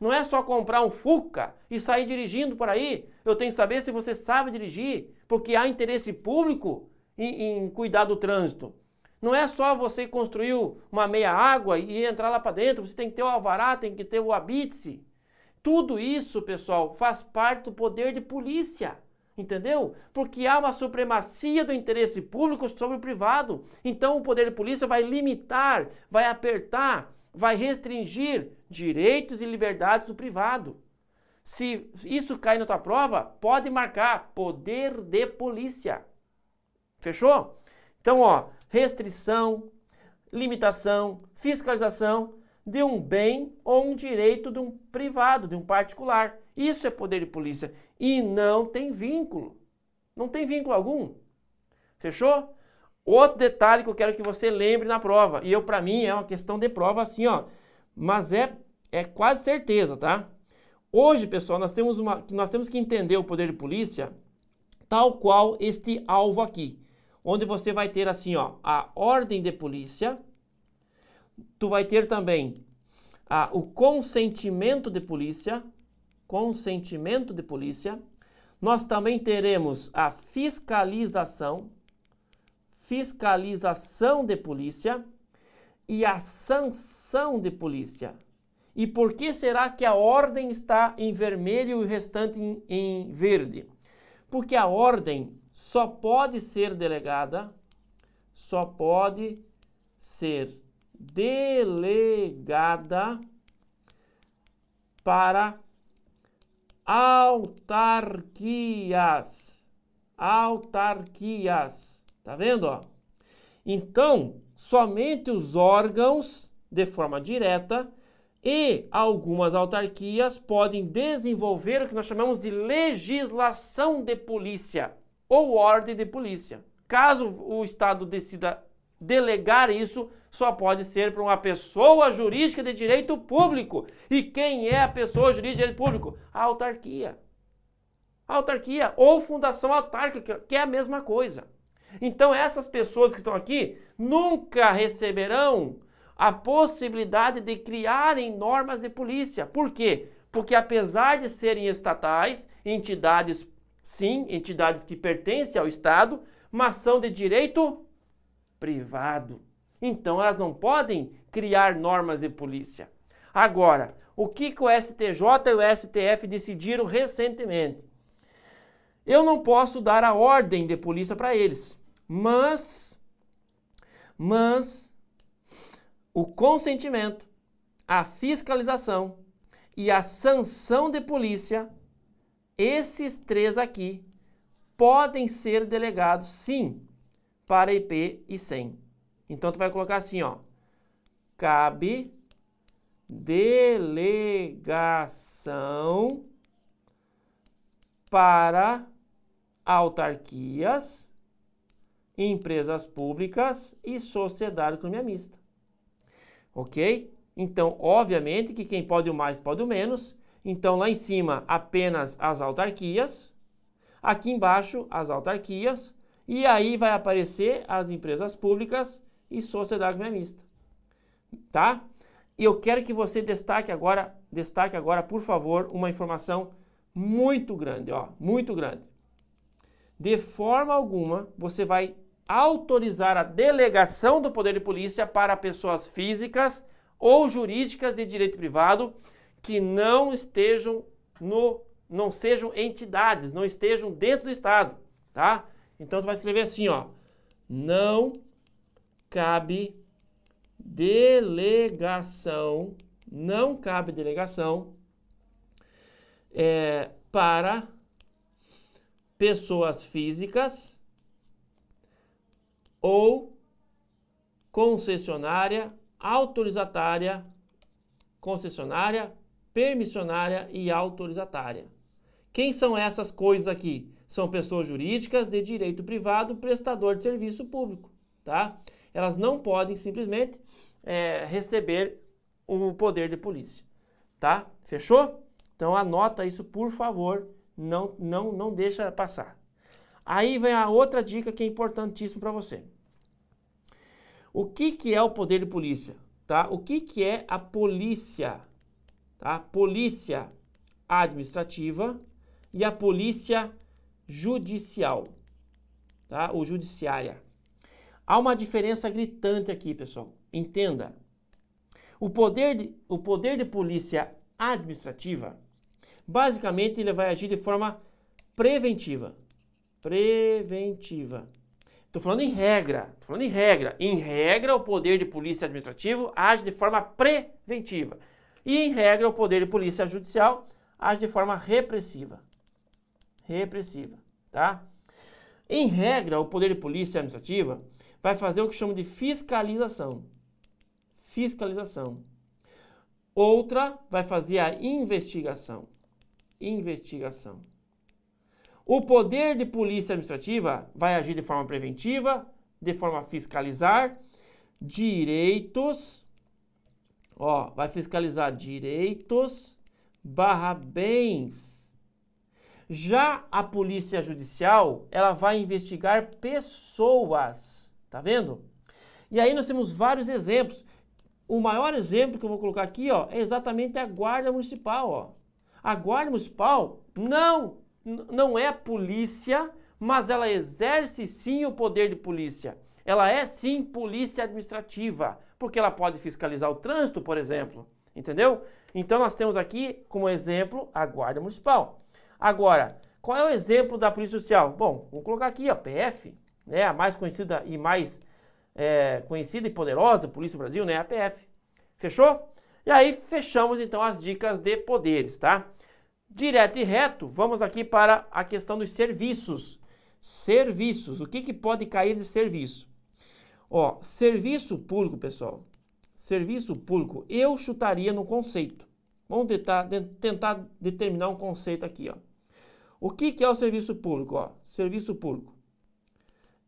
Não é só comprar um Fuca e sair dirigindo por aí. Eu tenho que saber se você sabe dirigir, porque há interesse público em, em cuidar do trânsito. Não é só você construir uma meia água e entrar lá para dentro, você tem que ter o alvará, tem que ter o habite Tudo isso, pessoal, faz parte do poder de polícia, entendeu? Porque há uma supremacia do interesse público sobre o privado. Então o poder de polícia vai limitar, vai apertar, vai restringir direitos e liberdades do privado. Se isso cair na tua prova, pode marcar poder de polícia. Fechou? Então, ó, restrição, limitação, fiscalização de um bem ou um direito de um privado, de um particular. Isso é poder de polícia e não tem vínculo. Não tem vínculo algum. Fechou? Outro detalhe que eu quero que você lembre na prova, e eu para mim é uma questão de prova assim, ó, mas é é quase certeza, tá? Hoje, pessoal, nós temos, uma, nós temos que entender o poder de polícia tal qual este alvo aqui, onde você vai ter assim, ó, a ordem de polícia, tu vai ter também a, o consentimento de polícia, consentimento de polícia, nós também teremos a fiscalização, fiscalização de polícia e a sanção de polícia. E por que será que a ordem está em vermelho e o restante em, em verde? Porque a ordem só pode ser delegada, só pode ser delegada para autarquias. Autarquias. Tá vendo? Ó? Então, somente os órgãos, de forma direta, e algumas autarquias podem desenvolver o que nós chamamos de legislação de polícia ou ordem de polícia. Caso o Estado decida delegar isso, só pode ser para uma pessoa jurídica de direito público. E quem é a pessoa jurídica de direito público? A autarquia. A autarquia ou fundação autárquica, que é a mesma coisa. Então essas pessoas que estão aqui nunca receberão a possibilidade de criarem normas de polícia. Por quê? Porque apesar de serem estatais, entidades, sim, entidades que pertencem ao Estado, mas são de direito privado. Então elas não podem criar normas de polícia. Agora, o que, que o STJ e o STF decidiram recentemente? Eu não posso dar a ordem de polícia para eles, mas mas o consentimento, a fiscalização e a sanção de polícia, esses três aqui podem ser delegados sim para IP e sem. Então tu vai colocar assim, ó. Cabe delegação para autarquias, empresas públicas e sociedade economia mista ok? Então, obviamente que quem pode o mais pode o menos. Então, lá em cima, apenas as autarquias. Aqui embaixo, as autarquias. E aí vai aparecer as empresas públicas e sociedade mista. Tá? E eu quero que você destaque agora, destaque agora, por favor, uma informação muito grande, ó, muito grande. De forma alguma, você vai autorizar a delegação do poder de polícia para pessoas físicas ou jurídicas de direito privado que não estejam no não sejam entidades, não estejam dentro do estado, tá? Então tu vai escrever assim, ó: não cabe delegação, não cabe delegação é, para pessoas físicas ou concessionária, autorizatária, concessionária, permissionária e autorizatária. Quem são essas coisas aqui? São pessoas jurídicas de direito privado, prestador de serviço público, tá? Elas não podem simplesmente é, receber o poder de polícia, tá? Fechou? Então anota isso, por favor, não, não, não deixa passar. Aí vem a outra dica que é importantíssima para você. O que, que é o poder de polícia? Tá? O que, que é a polícia? Tá? Polícia administrativa e a polícia judicial, tá? Ou judiciária. Há uma diferença gritante aqui, pessoal. Entenda. O poder de, o poder de polícia administrativa, basicamente, ele vai agir de forma preventiva preventiva. Estou falando em regra, tô falando em regra. Em regra, o poder de polícia administrativo age de forma preventiva. E em regra, o poder de polícia judicial age de forma repressiva. Repressiva, tá? Em regra, o poder de polícia administrativa vai fazer o que chama de fiscalização. Fiscalização. Outra vai fazer a investigação. Investigação. O poder de polícia administrativa vai agir de forma preventiva, de forma a fiscalizar direitos, ó, vai fiscalizar direitos barra bens. Já a polícia judicial, ela vai investigar pessoas, tá vendo? E aí nós temos vários exemplos. O maior exemplo que eu vou colocar aqui, ó, é exatamente a guarda municipal, ó. A guarda municipal não não é polícia, mas ela exerce sim o poder de polícia. Ela é sim polícia administrativa, porque ela pode fiscalizar o trânsito, por exemplo. Entendeu? Então nós temos aqui como exemplo a Guarda Municipal. Agora, qual é o exemplo da Polícia Social? Bom, vou colocar aqui a PF, né, a mais conhecida e mais é, conhecida e poderosa Polícia do Brasil, né, a PF. Fechou? E aí fechamos então as dicas de poderes, tá? Direto e reto, vamos aqui para a questão dos serviços. Serviços, o que, que pode cair de serviço? Ó, serviço público, pessoal. Serviço público, eu chutaria no conceito. Vamos tentar, de, tentar determinar um conceito aqui, ó. O que, que é o serviço público? Ó, serviço público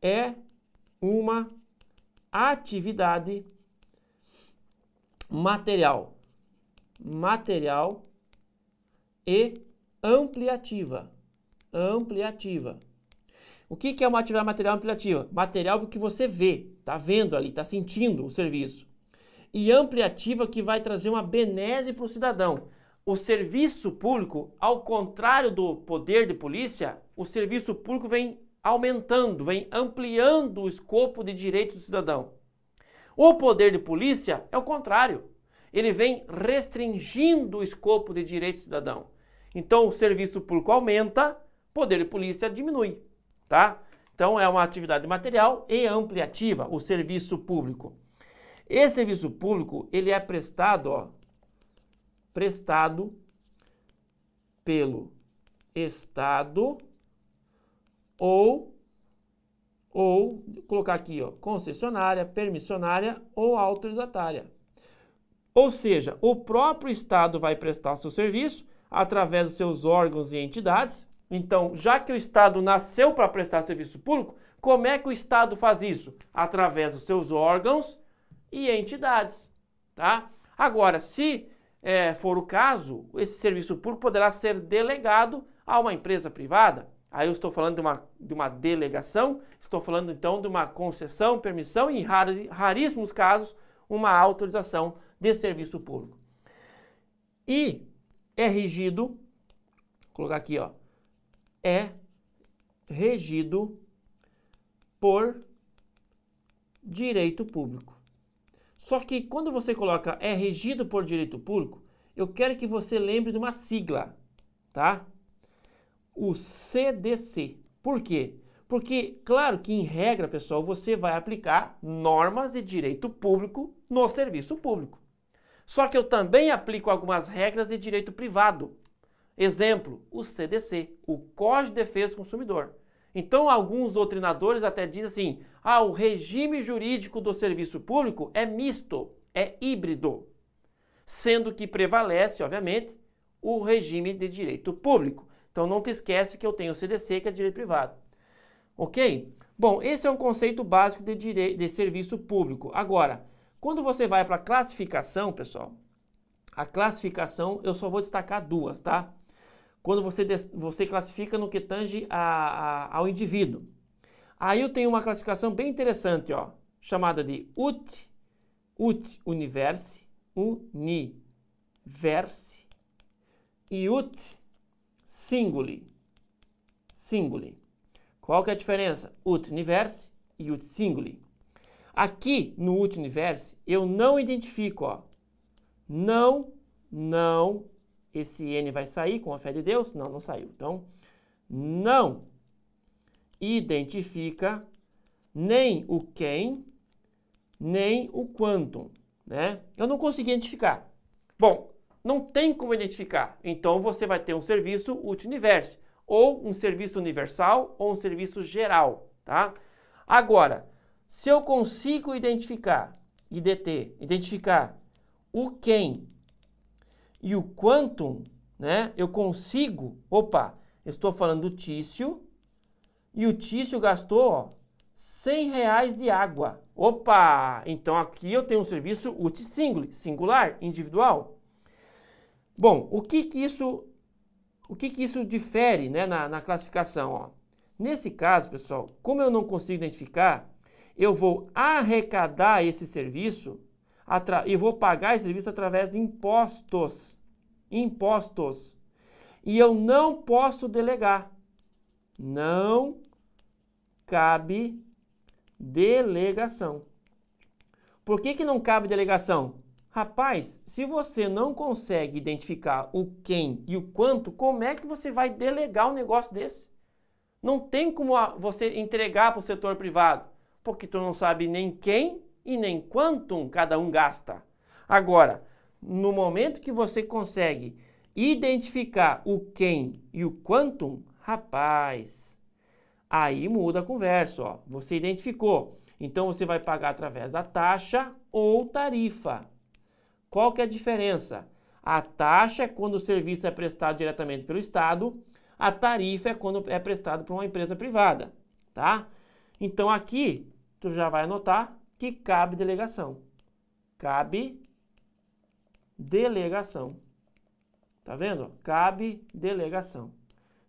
é uma atividade material. Material e ampliativa. Ampliativa. O que, é uma atividade material ampliativa? Material que você vê, está vendo ali, está sentindo o serviço. E ampliativa que vai trazer uma benese para o cidadão. O serviço público, ao contrário do poder de polícia, o serviço público vem aumentando, vem ampliando o escopo de direitos do cidadão. O poder de polícia é o contrário. Ele vem restringindo o escopo de direitos do cidadão. Então o serviço público aumenta, poder de polícia diminui, tá? Então é uma atividade material e ampliativa, o serviço público. Esse serviço público, ele é prestado, ó, prestado pelo Estado ou, ou colocar aqui, ó, concessionária, permissionária ou autorizatária. Ou seja, o próprio Estado vai prestar seu serviço através dos seus órgãos e entidades. Então, já que o Estado nasceu para prestar serviço público, como é que o Estado faz isso? Através dos seus órgãos e entidades, tá? Agora, se é, for o caso, esse serviço público poderá ser delegado a uma empresa privada. Aí eu estou falando de uma, de uma delegação, estou falando então de uma concessão, permissão e, em rar, raríssimos casos, uma autorização de serviço público. E é regido, vou colocar aqui, ó, é regido por direito público. Só que quando você coloca é regido por direito público, eu quero que você lembre de uma sigla, tá? O CDC. Por quê? Porque, claro que em regra, pessoal, você vai aplicar normas de direito público no serviço público. Só que eu também aplico algumas regras de direito privado. Exemplo, o CDC, o Código de Defesa do Consumidor. Então, alguns doutrinadores até dizem assim: ah, o regime jurídico do serviço público é misto, é híbrido, sendo que prevalece, obviamente, o regime de direito público. Então, não te esquece que eu tenho o CDC, que é direito privado. Ok? Bom, esse é um conceito básico de, de serviço público. Agora, quando você vai para classificação, pessoal, a classificação eu só vou destacar duas, tá? Quando você, você classifica no que tange a, a, ao indivíduo. Aí eu tenho uma classificação bem interessante, ó, chamada de UT, UT Universe, Universe e UT Singuli, Singuli. Qual que é a diferença? UT Universe e UT Singuli. Aqui no Universo eu não identifico, ó. Não, não, esse N vai sair com a fé de Deus? Não, não saiu. Então, não identifica nem o quem, nem o quantum, né? Eu não consegui identificar. Bom, não tem como identificar. Então você vai ter um serviço Universo, ou um serviço universal, ou um serviço geral, tá? Agora, se eu consigo identificar, IDT, identificar o quem e o quantum, né? Eu consigo, opa, estou falando do Tício e o Tício gastou, ó, 100 reais de água. Opa, então aqui eu tenho um serviço UTI single, singular, individual. Bom, o que que isso, o que que isso difere, né, na, na classificação, ó? Nesse caso, pessoal, como eu não consigo identificar, eu vou arrecadar esse serviço e vou pagar esse serviço através de impostos. Impostos. E eu não posso delegar. Não cabe delegação. Por que, que não cabe delegação? Rapaz, se você não consegue identificar o quem e o quanto, como é que você vai delegar um negócio desse? Não tem como você entregar para o setor privado porque tu não sabe nem quem e nem quanto cada um gasta. Agora, no momento que você consegue identificar o quem e o quantum, rapaz, aí muda a conversa, ó. Você identificou. Então você vai pagar através da taxa ou tarifa. Qual que é a diferença? A taxa é quando o serviço é prestado diretamente pelo Estado, a tarifa é quando é prestado por uma empresa privada, tá? Então aqui tu já vai anotar que cabe delegação. Cabe delegação. Tá vendo? Cabe delegação.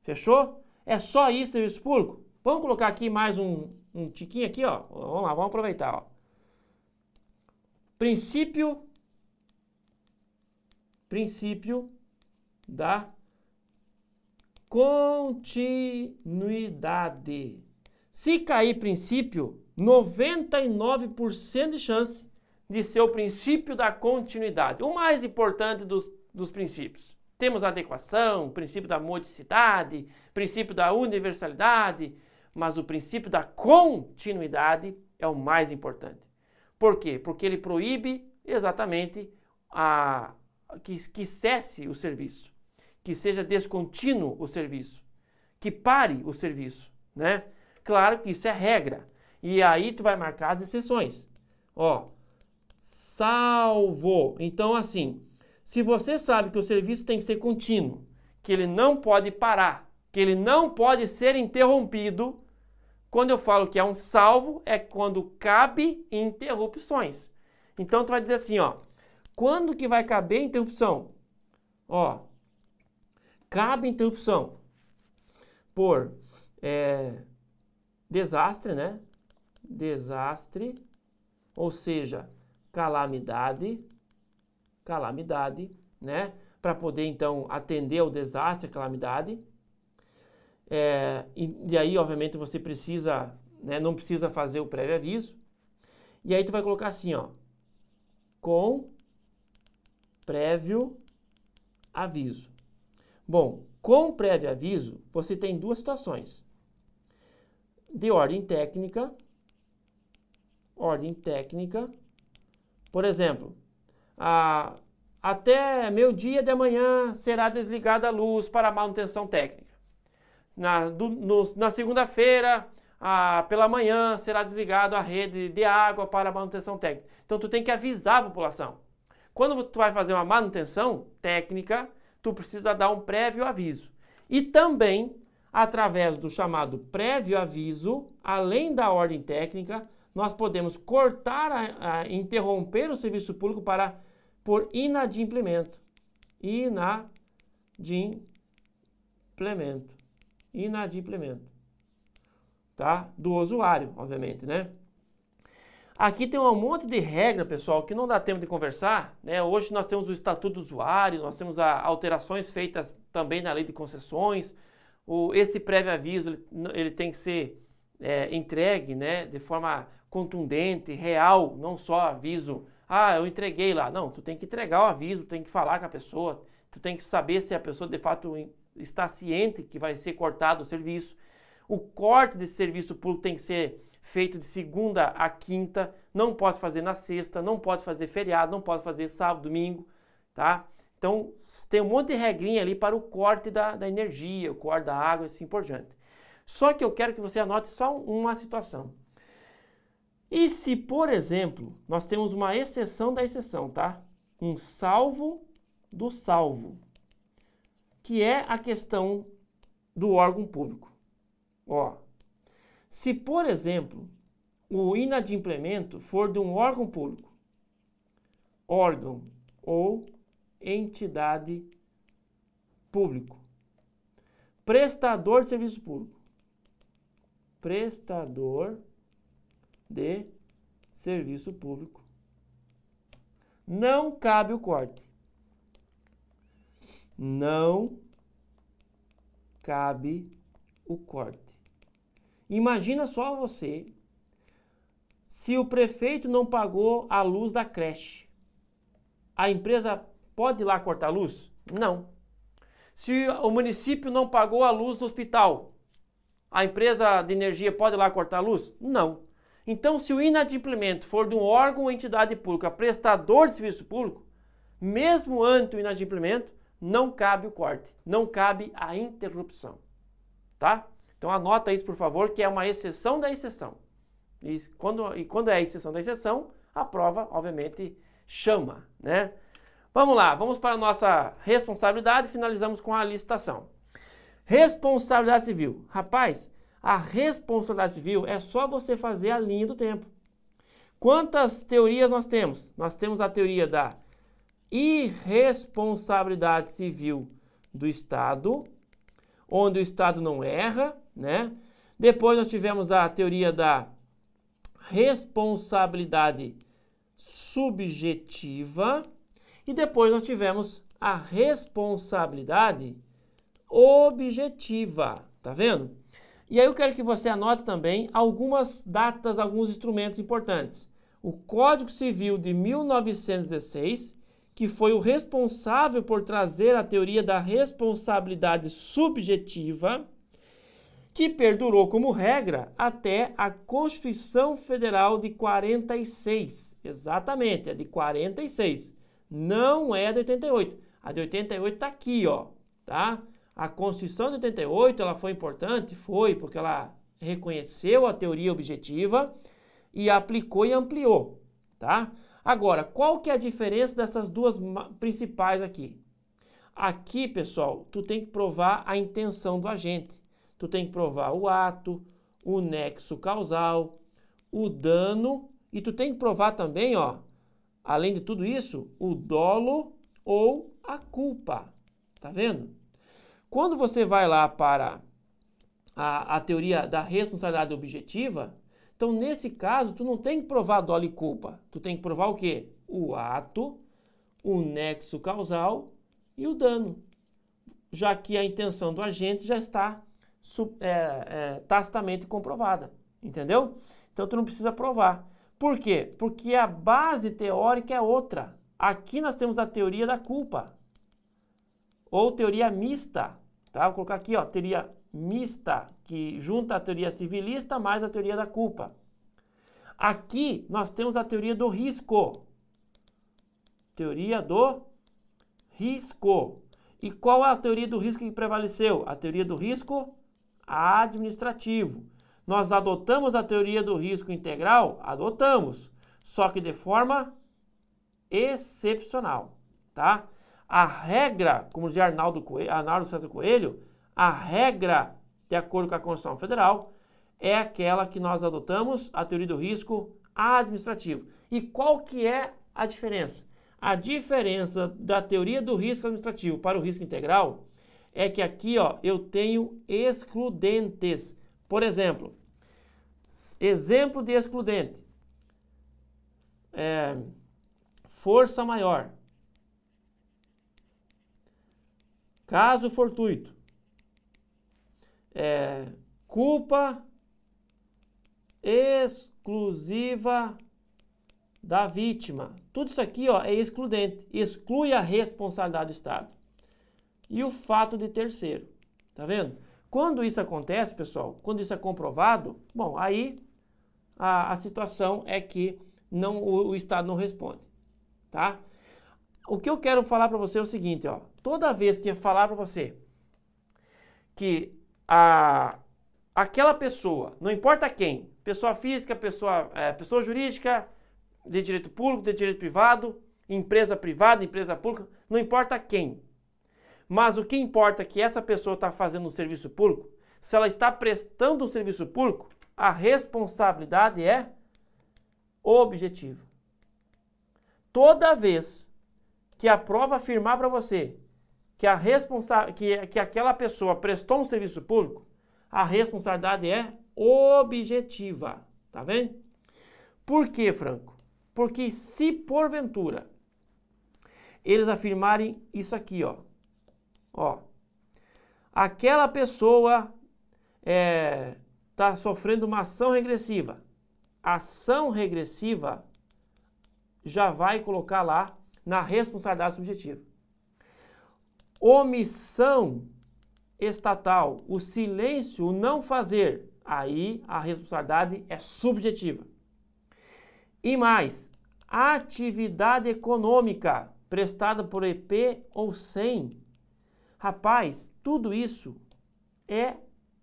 Fechou? É só isso, serviço público? Vamos colocar aqui mais um, um tiquinho aqui, ó. Vamos lá, vamos aproveitar, ó. Princípio princípio da continuidade. Se cair princípio, 99% de chance de ser o princípio da continuidade, o mais importante dos, dos princípios. Temos adequação, princípio da modicidade, princípio da universalidade, mas o princípio da continuidade é o mais importante. Por quê? Porque ele proíbe exatamente a, que, que cesse o serviço, que seja descontínuo o serviço, que pare o serviço, né? Claro que isso é regra. E aí tu vai marcar as exceções. Ó, salvo. Então assim, se você sabe que o serviço tem que ser contínuo, que ele não pode parar, que ele não pode ser interrompido, quando eu falo que é um salvo, é quando cabe interrupções. Então tu vai dizer assim, ó, quando que vai caber interrupção? Ó, cabe interrupção por é, Desastre, né? Desastre, ou seja, calamidade, calamidade, né? Para poder então atender ao desastre, calamidade. É, e, e, aí, obviamente, você precisa, né, não precisa fazer o prévio aviso. E aí tu vai colocar assim, ó, com prévio aviso. Bom, com prévio aviso, você tem duas situações de ordem técnica, ordem técnica. Por exemplo, a, até meio-dia de manhã será desligada a luz para manutenção técnica. Na, na segunda-feira, pela manhã, será desligada a rede de água para manutenção técnica. Então, tu tem que avisar a população. Quando tu vai fazer uma manutenção técnica, tu precisa dar um prévio aviso. E também através do chamado prévio aviso, além da ordem técnica, nós podemos cortar, a, a, interromper o serviço público para por inadimplemento. Inadimplemento. Inadimplemento. Tá? Do usuário, obviamente, né? Aqui tem um monte de regra, pessoal, que não dá tempo de conversar. Né? Hoje nós temos o Estatuto do Usuário, nós temos alterações feitas também na Lei de Concessões, o, esse prévio aviso ele tem que ser é, entregue né, de forma contundente, real, não só aviso. Ah, eu entreguei lá. Não, tu tem que entregar o aviso, tem que falar com a pessoa, tu tem que saber se a pessoa de fato está ciente que vai ser cortado o serviço. O corte desse serviço público tem que ser feito de segunda a quinta, não pode fazer na sexta, não pode fazer feriado, não pode fazer sábado, domingo, tá? Então, tem um monte de regrinha ali para o corte da, da energia, o corte da água e assim por diante. Só que eu quero que você anote só uma situação. E se, por exemplo, nós temos uma exceção da exceção, tá? Um salvo do salvo, que é a questão do órgão público. Ó, se, por exemplo, o inadimplemento for de um órgão público, órgão ou entidade público. Prestador de serviço público. Prestador de serviço público. Não cabe o corte. Não cabe o corte. Imagina só você se o prefeito não pagou a luz da creche. A empresa pode ir lá cortar a luz? Não. Se o município não pagou a luz do hospital, a empresa de energia pode ir lá cortar a luz? Não. Então, se o inadimplemento for de um órgão ou entidade pública prestador de serviço público, mesmo ante o inadimplemento, não cabe o corte, não cabe a interrupção. Tá? Então anota isso, por favor, que é uma exceção da exceção. E quando, e quando é a exceção da exceção, a prova, obviamente, chama, né? Vamos lá, vamos para a nossa responsabilidade, finalizamos com a licitação. Responsabilidade civil. Rapaz, a responsabilidade civil é só você fazer a linha do tempo. Quantas teorias nós temos? Nós temos a teoria da irresponsabilidade civil do Estado, onde o Estado não erra, né? Depois nós tivemos a teoria da responsabilidade subjetiva, e depois nós tivemos a responsabilidade objetiva, tá vendo? E aí eu quero que você anote também algumas datas, alguns instrumentos importantes. O Código Civil de 1916, que foi o responsável por trazer a teoria da responsabilidade subjetiva, que perdurou como regra até a Constituição Federal de 46. Exatamente, é de 46 não é a de 88. A de 88 está aqui, ó, tá? A Constituição de 88, ela foi importante? Foi, porque ela reconheceu a teoria objetiva e aplicou e ampliou, tá? Agora, qual que é a diferença dessas duas principais aqui? Aqui, pessoal, tu tem que provar a intenção do agente. Tu tem que provar o ato, o nexo causal, o dano e tu tem que provar também, ó, Além de tudo isso, o dolo ou a culpa. Tá vendo? Quando você vai lá para a, a teoria da responsabilidade objetiva, então nesse caso tu não tem que provar dolo e culpa. Tu tem que provar o quê? O ato, o nexo causal e o dano. Já que a intenção do agente já está é, é, tacitamente comprovada. Entendeu? Então tu não precisa provar. Por quê? Porque a base teórica é outra. Aqui nós temos a teoria da culpa, ou teoria mista. Tá? Vou colocar aqui, ó, teoria mista, que junta a teoria civilista mais a teoria da culpa. Aqui nós temos a teoria do risco. Teoria do risco. E qual é a teoria do risco que prevaleceu? A teoria do risco administrativo. Nós adotamos a teoria do risco integral? Adotamos, só que de forma excepcional, tá? A regra, como dizia Arnaldo, Coelho, Arnaldo César Coelho, a regra, de acordo com a Constituição Federal, é aquela que nós adotamos, a teoria do risco administrativo. E qual que é a diferença? A diferença da teoria do risco administrativo para o risco integral é que aqui ó, eu tenho excludentes. Por exemplo, exemplo de excludente. É, força maior. Caso fortuito. É, culpa exclusiva da vítima. Tudo isso aqui ó, é excludente, exclui a responsabilidade do Estado. E o fato de terceiro, tá vendo? Quando isso acontece, pessoal, quando isso é comprovado, bom, aí a, a situação é que não, o, o Estado não responde, tá? O que eu quero falar para você é o seguinte, ó. Toda vez que eu falar para você que a, aquela pessoa, não importa quem, pessoa física, pessoa, é, pessoa jurídica, de direito público, de direito privado, empresa privada, empresa pública, não importa quem, mas o que importa é que essa pessoa está fazendo um serviço público. Se ela está prestando um serviço público, a responsabilidade é objetiva. Toda vez que a prova afirmar para você que, a responsa que, que aquela pessoa prestou um serviço público, a responsabilidade é objetiva. Tá vendo? Por que, Franco? Porque se porventura eles afirmarem isso aqui, ó, Ó, aquela pessoa está é, tá sofrendo uma ação regressiva. ação regressiva já vai colocar lá na responsabilidade subjetiva. Omissão estatal, o silêncio, o não fazer, aí a responsabilidade é subjetiva. E mais, atividade econômica prestada por EP ou sem Rapaz, tudo isso é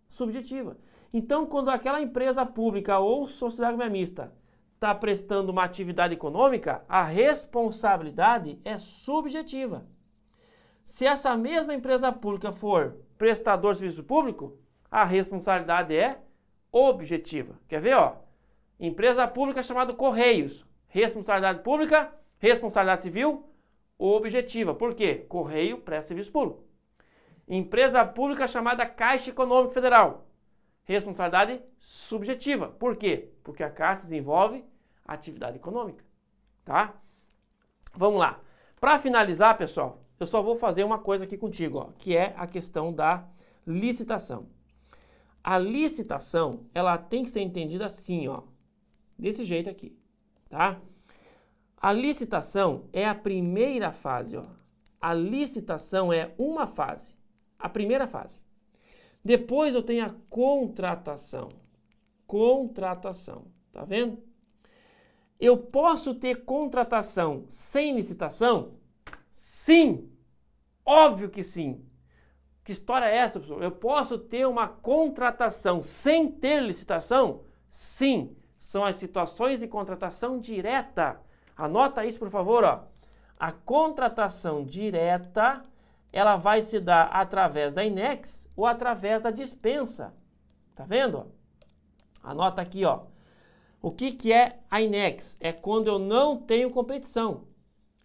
subjetiva. Então, quando aquela empresa pública ou sociedade mista está prestando uma atividade econômica, a responsabilidade é subjetiva. Se essa mesma empresa pública for prestador de serviço público, a responsabilidade é objetiva. Quer ver, ó? Empresa pública chamada Correios. Responsabilidade pública, responsabilidade civil, objetiva. Por quê? Correio presta serviço público. Empresa pública chamada Caixa Econômica Federal. Responsabilidade subjetiva. Por quê? Porque a Caixa desenvolve atividade econômica, tá? Vamos lá. Para finalizar, pessoal, eu só vou fazer uma coisa aqui contigo, ó, que é a questão da licitação. A licitação, ela tem que ser entendida assim, ó, desse jeito aqui, tá? A licitação é a primeira fase, ó. A licitação é uma fase. A primeira fase. Depois eu tenho a contratação. Contratação, tá vendo? Eu posso ter contratação sem licitação? Sim! Óbvio que sim. Que história é essa, professor? Eu posso ter uma contratação sem ter licitação? Sim, são as situações de contratação direta. Anota isso, por favor, ó. A contratação direta ela vai se dar através da INEX ou através da dispensa. Tá vendo? Anota aqui, ó. O que, que é a INEX? É quando eu não tenho competição,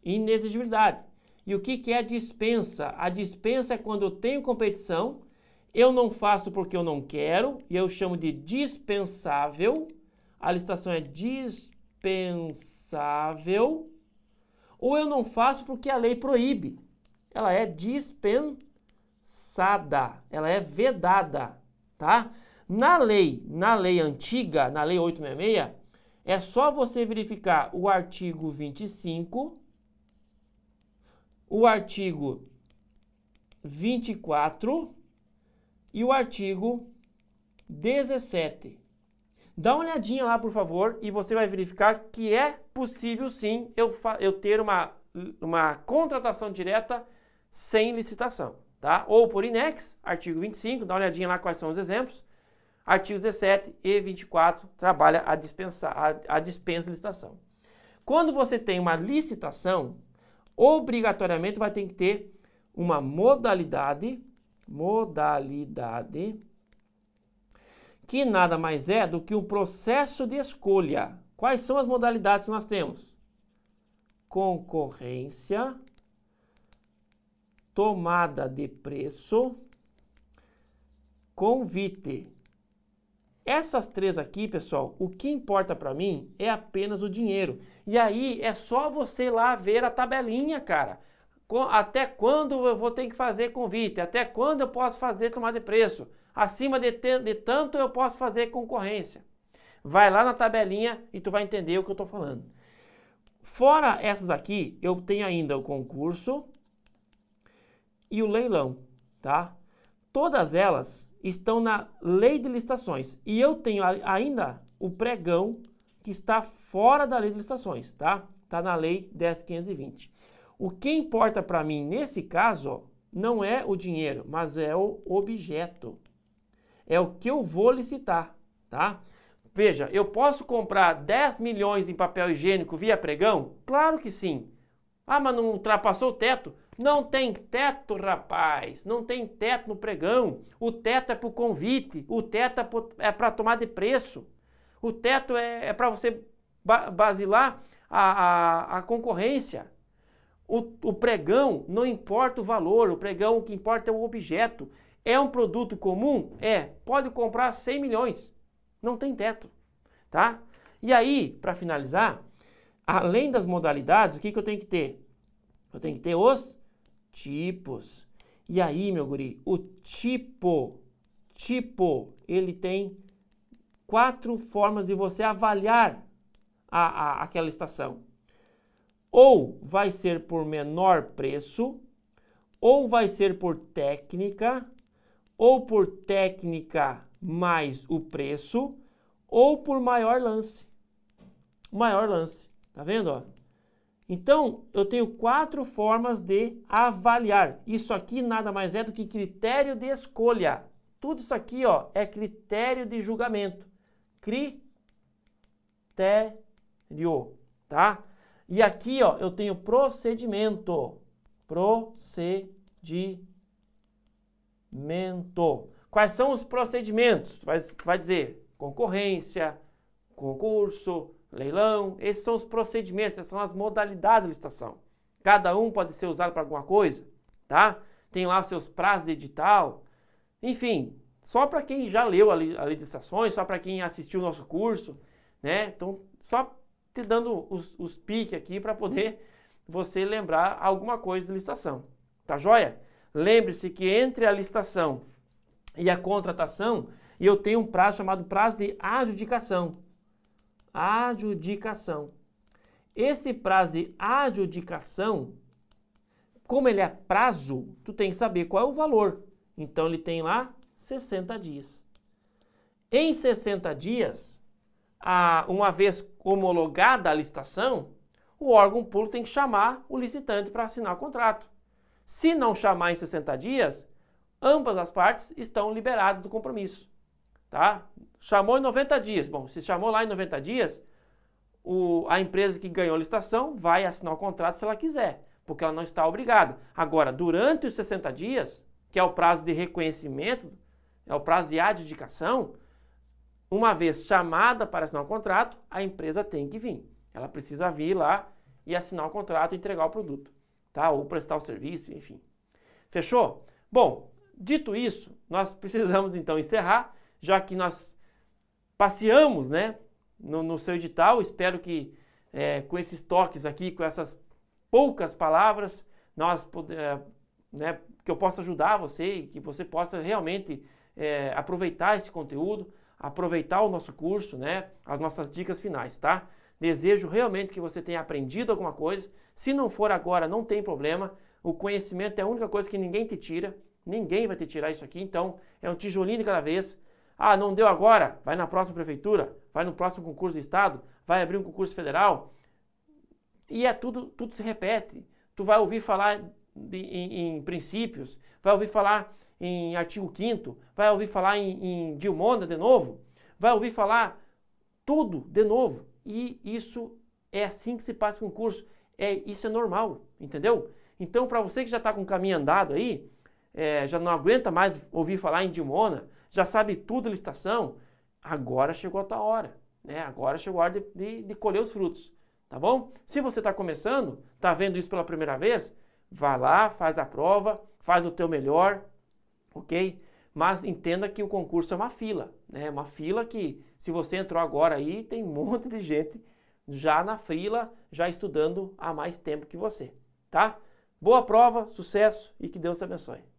inexigibilidade. E o que, que é a dispensa? A dispensa é quando eu tenho competição, eu não faço porque eu não quero, e eu chamo de dispensável. A licitação é dispensável. Ou eu não faço porque a lei proíbe ela é dispensada, ela é vedada, tá? Na lei, na lei antiga, na lei 866, é só você verificar o artigo 25, o artigo 24 e o artigo 17. Dá uma olhadinha lá, por favor, e você vai verificar que é possível sim eu, eu ter uma, uma contratação direta sem licitação, tá? Ou por INEX, artigo 25, dá uma olhadinha lá quais são os exemplos. Artigo 17 e 24 trabalha a dispensa, a, a dispensa licitação. Quando você tem uma licitação, obrigatoriamente vai ter que ter uma modalidade, modalidade que nada mais é do que um processo de escolha. Quais são as modalidades que nós temos? Concorrência, tomada de preço, convite. Essas três aqui, pessoal, o que importa para mim é apenas o dinheiro. E aí é só você lá ver a tabelinha, cara. até quando eu vou ter que fazer convite? Até quando eu posso fazer tomada de preço? Acima de, de tanto eu posso fazer concorrência. Vai lá na tabelinha e tu vai entender o que eu estou falando. Fora essas aqui, eu tenho ainda o concurso, e o leilão, tá? Todas elas estão na lei de licitações e eu tenho ainda o pregão que está fora da lei de licitações, tá? Tá na lei 10520. O que importa para mim nesse caso ó, não é o dinheiro, mas é o objeto. É o que eu vou licitar, tá? Veja, eu posso comprar 10 milhões em papel higiênico via pregão? Claro que sim. Ah, mas não ultrapassou o teto? Não tem teto, rapaz. Não tem teto no pregão. O teto é para o convite. O teto é para é tomar de preço. O teto é, é para você basilar a, a, a concorrência. O, o, pregão não importa o valor, o pregão o que importa é o objeto. É um produto comum? É. Pode comprar 100 milhões. Não tem teto, tá? E aí, para finalizar, além das modalidades, o que, que eu tenho que ter? Eu tenho que ter os tipos. E aí, meu guri, o tipo, tipo, ele tem quatro formas de você avaliar a, a, aquela estação. Ou vai ser por menor preço, ou vai ser por técnica, ou por técnica mais o preço, ou por maior lance. Maior lance, tá vendo? Ó? Então, eu tenho quatro formas de avaliar. Isso aqui nada mais é do que critério de escolha. Tudo isso aqui ó, é critério de julgamento. Critério, tá? E aqui ó, eu tenho procedimento. Procedimento. Quais são os procedimentos? Vai, vai dizer concorrência, concurso, leilão. Esses são os procedimentos, essas são as modalidades de licitação. Cada um pode ser usado para alguma coisa, tá? Tem lá seus prazos de edital. Enfim, só para quem já leu a lei, a de licitações, só para quem assistiu o nosso curso, né? Então, só te dando os, os piques aqui para poder você lembrar alguma coisa de licitação, tá joia? Lembre-se que entre a licitação e a contratação, eu tenho um prazo chamado prazo de adjudicação adjudicação. Esse prazo de adjudicação, como ele é prazo, tu tem que saber qual é o valor. Então ele tem lá 60 dias. Em 60 dias, uma vez homologada a licitação, o órgão público tem que chamar o licitante para assinar o contrato. Se não chamar em 60 dias, ambas as partes estão liberadas do compromisso, tá? chamou em 90 dias. Bom, se chamou lá em 90 dias, o, a empresa que ganhou a licitação vai assinar o contrato se ela quiser, porque ela não está obrigada. Agora, durante os 60 dias, que é o prazo de reconhecimento, é o prazo de adjudicação, uma vez chamada para assinar o contrato, a empresa tem que vir. Ela precisa vir lá e assinar o contrato e entregar o produto, tá? Ou prestar o serviço, enfim. Fechou? Bom, dito isso, nós (laughs) precisamos então encerrar, já que nós passeamos né, no, no seu edital. Espero que é, com esses toques aqui, com essas poucas palavras, nós é, né, que eu possa ajudar você e que você possa realmente é, aproveitar esse conteúdo, aproveitar o nosso curso, né, as nossas dicas finais, tá? Desejo realmente que você tenha aprendido alguma coisa. Se não for agora, não tem problema. O conhecimento é a única coisa que ninguém te tira. Ninguém vai te tirar isso aqui. Então, é um tijolinho de cada vez. Ah, não deu agora, vai na próxima prefeitura, vai no próximo concurso do estado, vai abrir um concurso federal. E é tudo, tudo se repete. Tu vai ouvir falar de, em, em, princípios, vai ouvir falar em artigo 5 vai ouvir falar em, em Dilmonda de novo, vai ouvir falar tudo de novo. E isso é assim que se passa o concurso. É, isso é normal, entendeu? Então, para você que já está com o caminho andado aí, é, já não aguenta mais ouvir falar em Dilmona, já sabe tudo listação. licitação, agora chegou a tua hora, né? Agora chegou a hora de, de, de colher os frutos, tá bom? Se você está começando, está vendo isso pela primeira vez, vá lá, faz a prova, faz o teu melhor, ok? Mas entenda que o concurso é uma fila, né? É uma fila que se você entrou agora aí, tem um monte de gente já na fila, já estudando há mais tempo que você, tá? Boa prova, sucesso e que Deus te abençoe.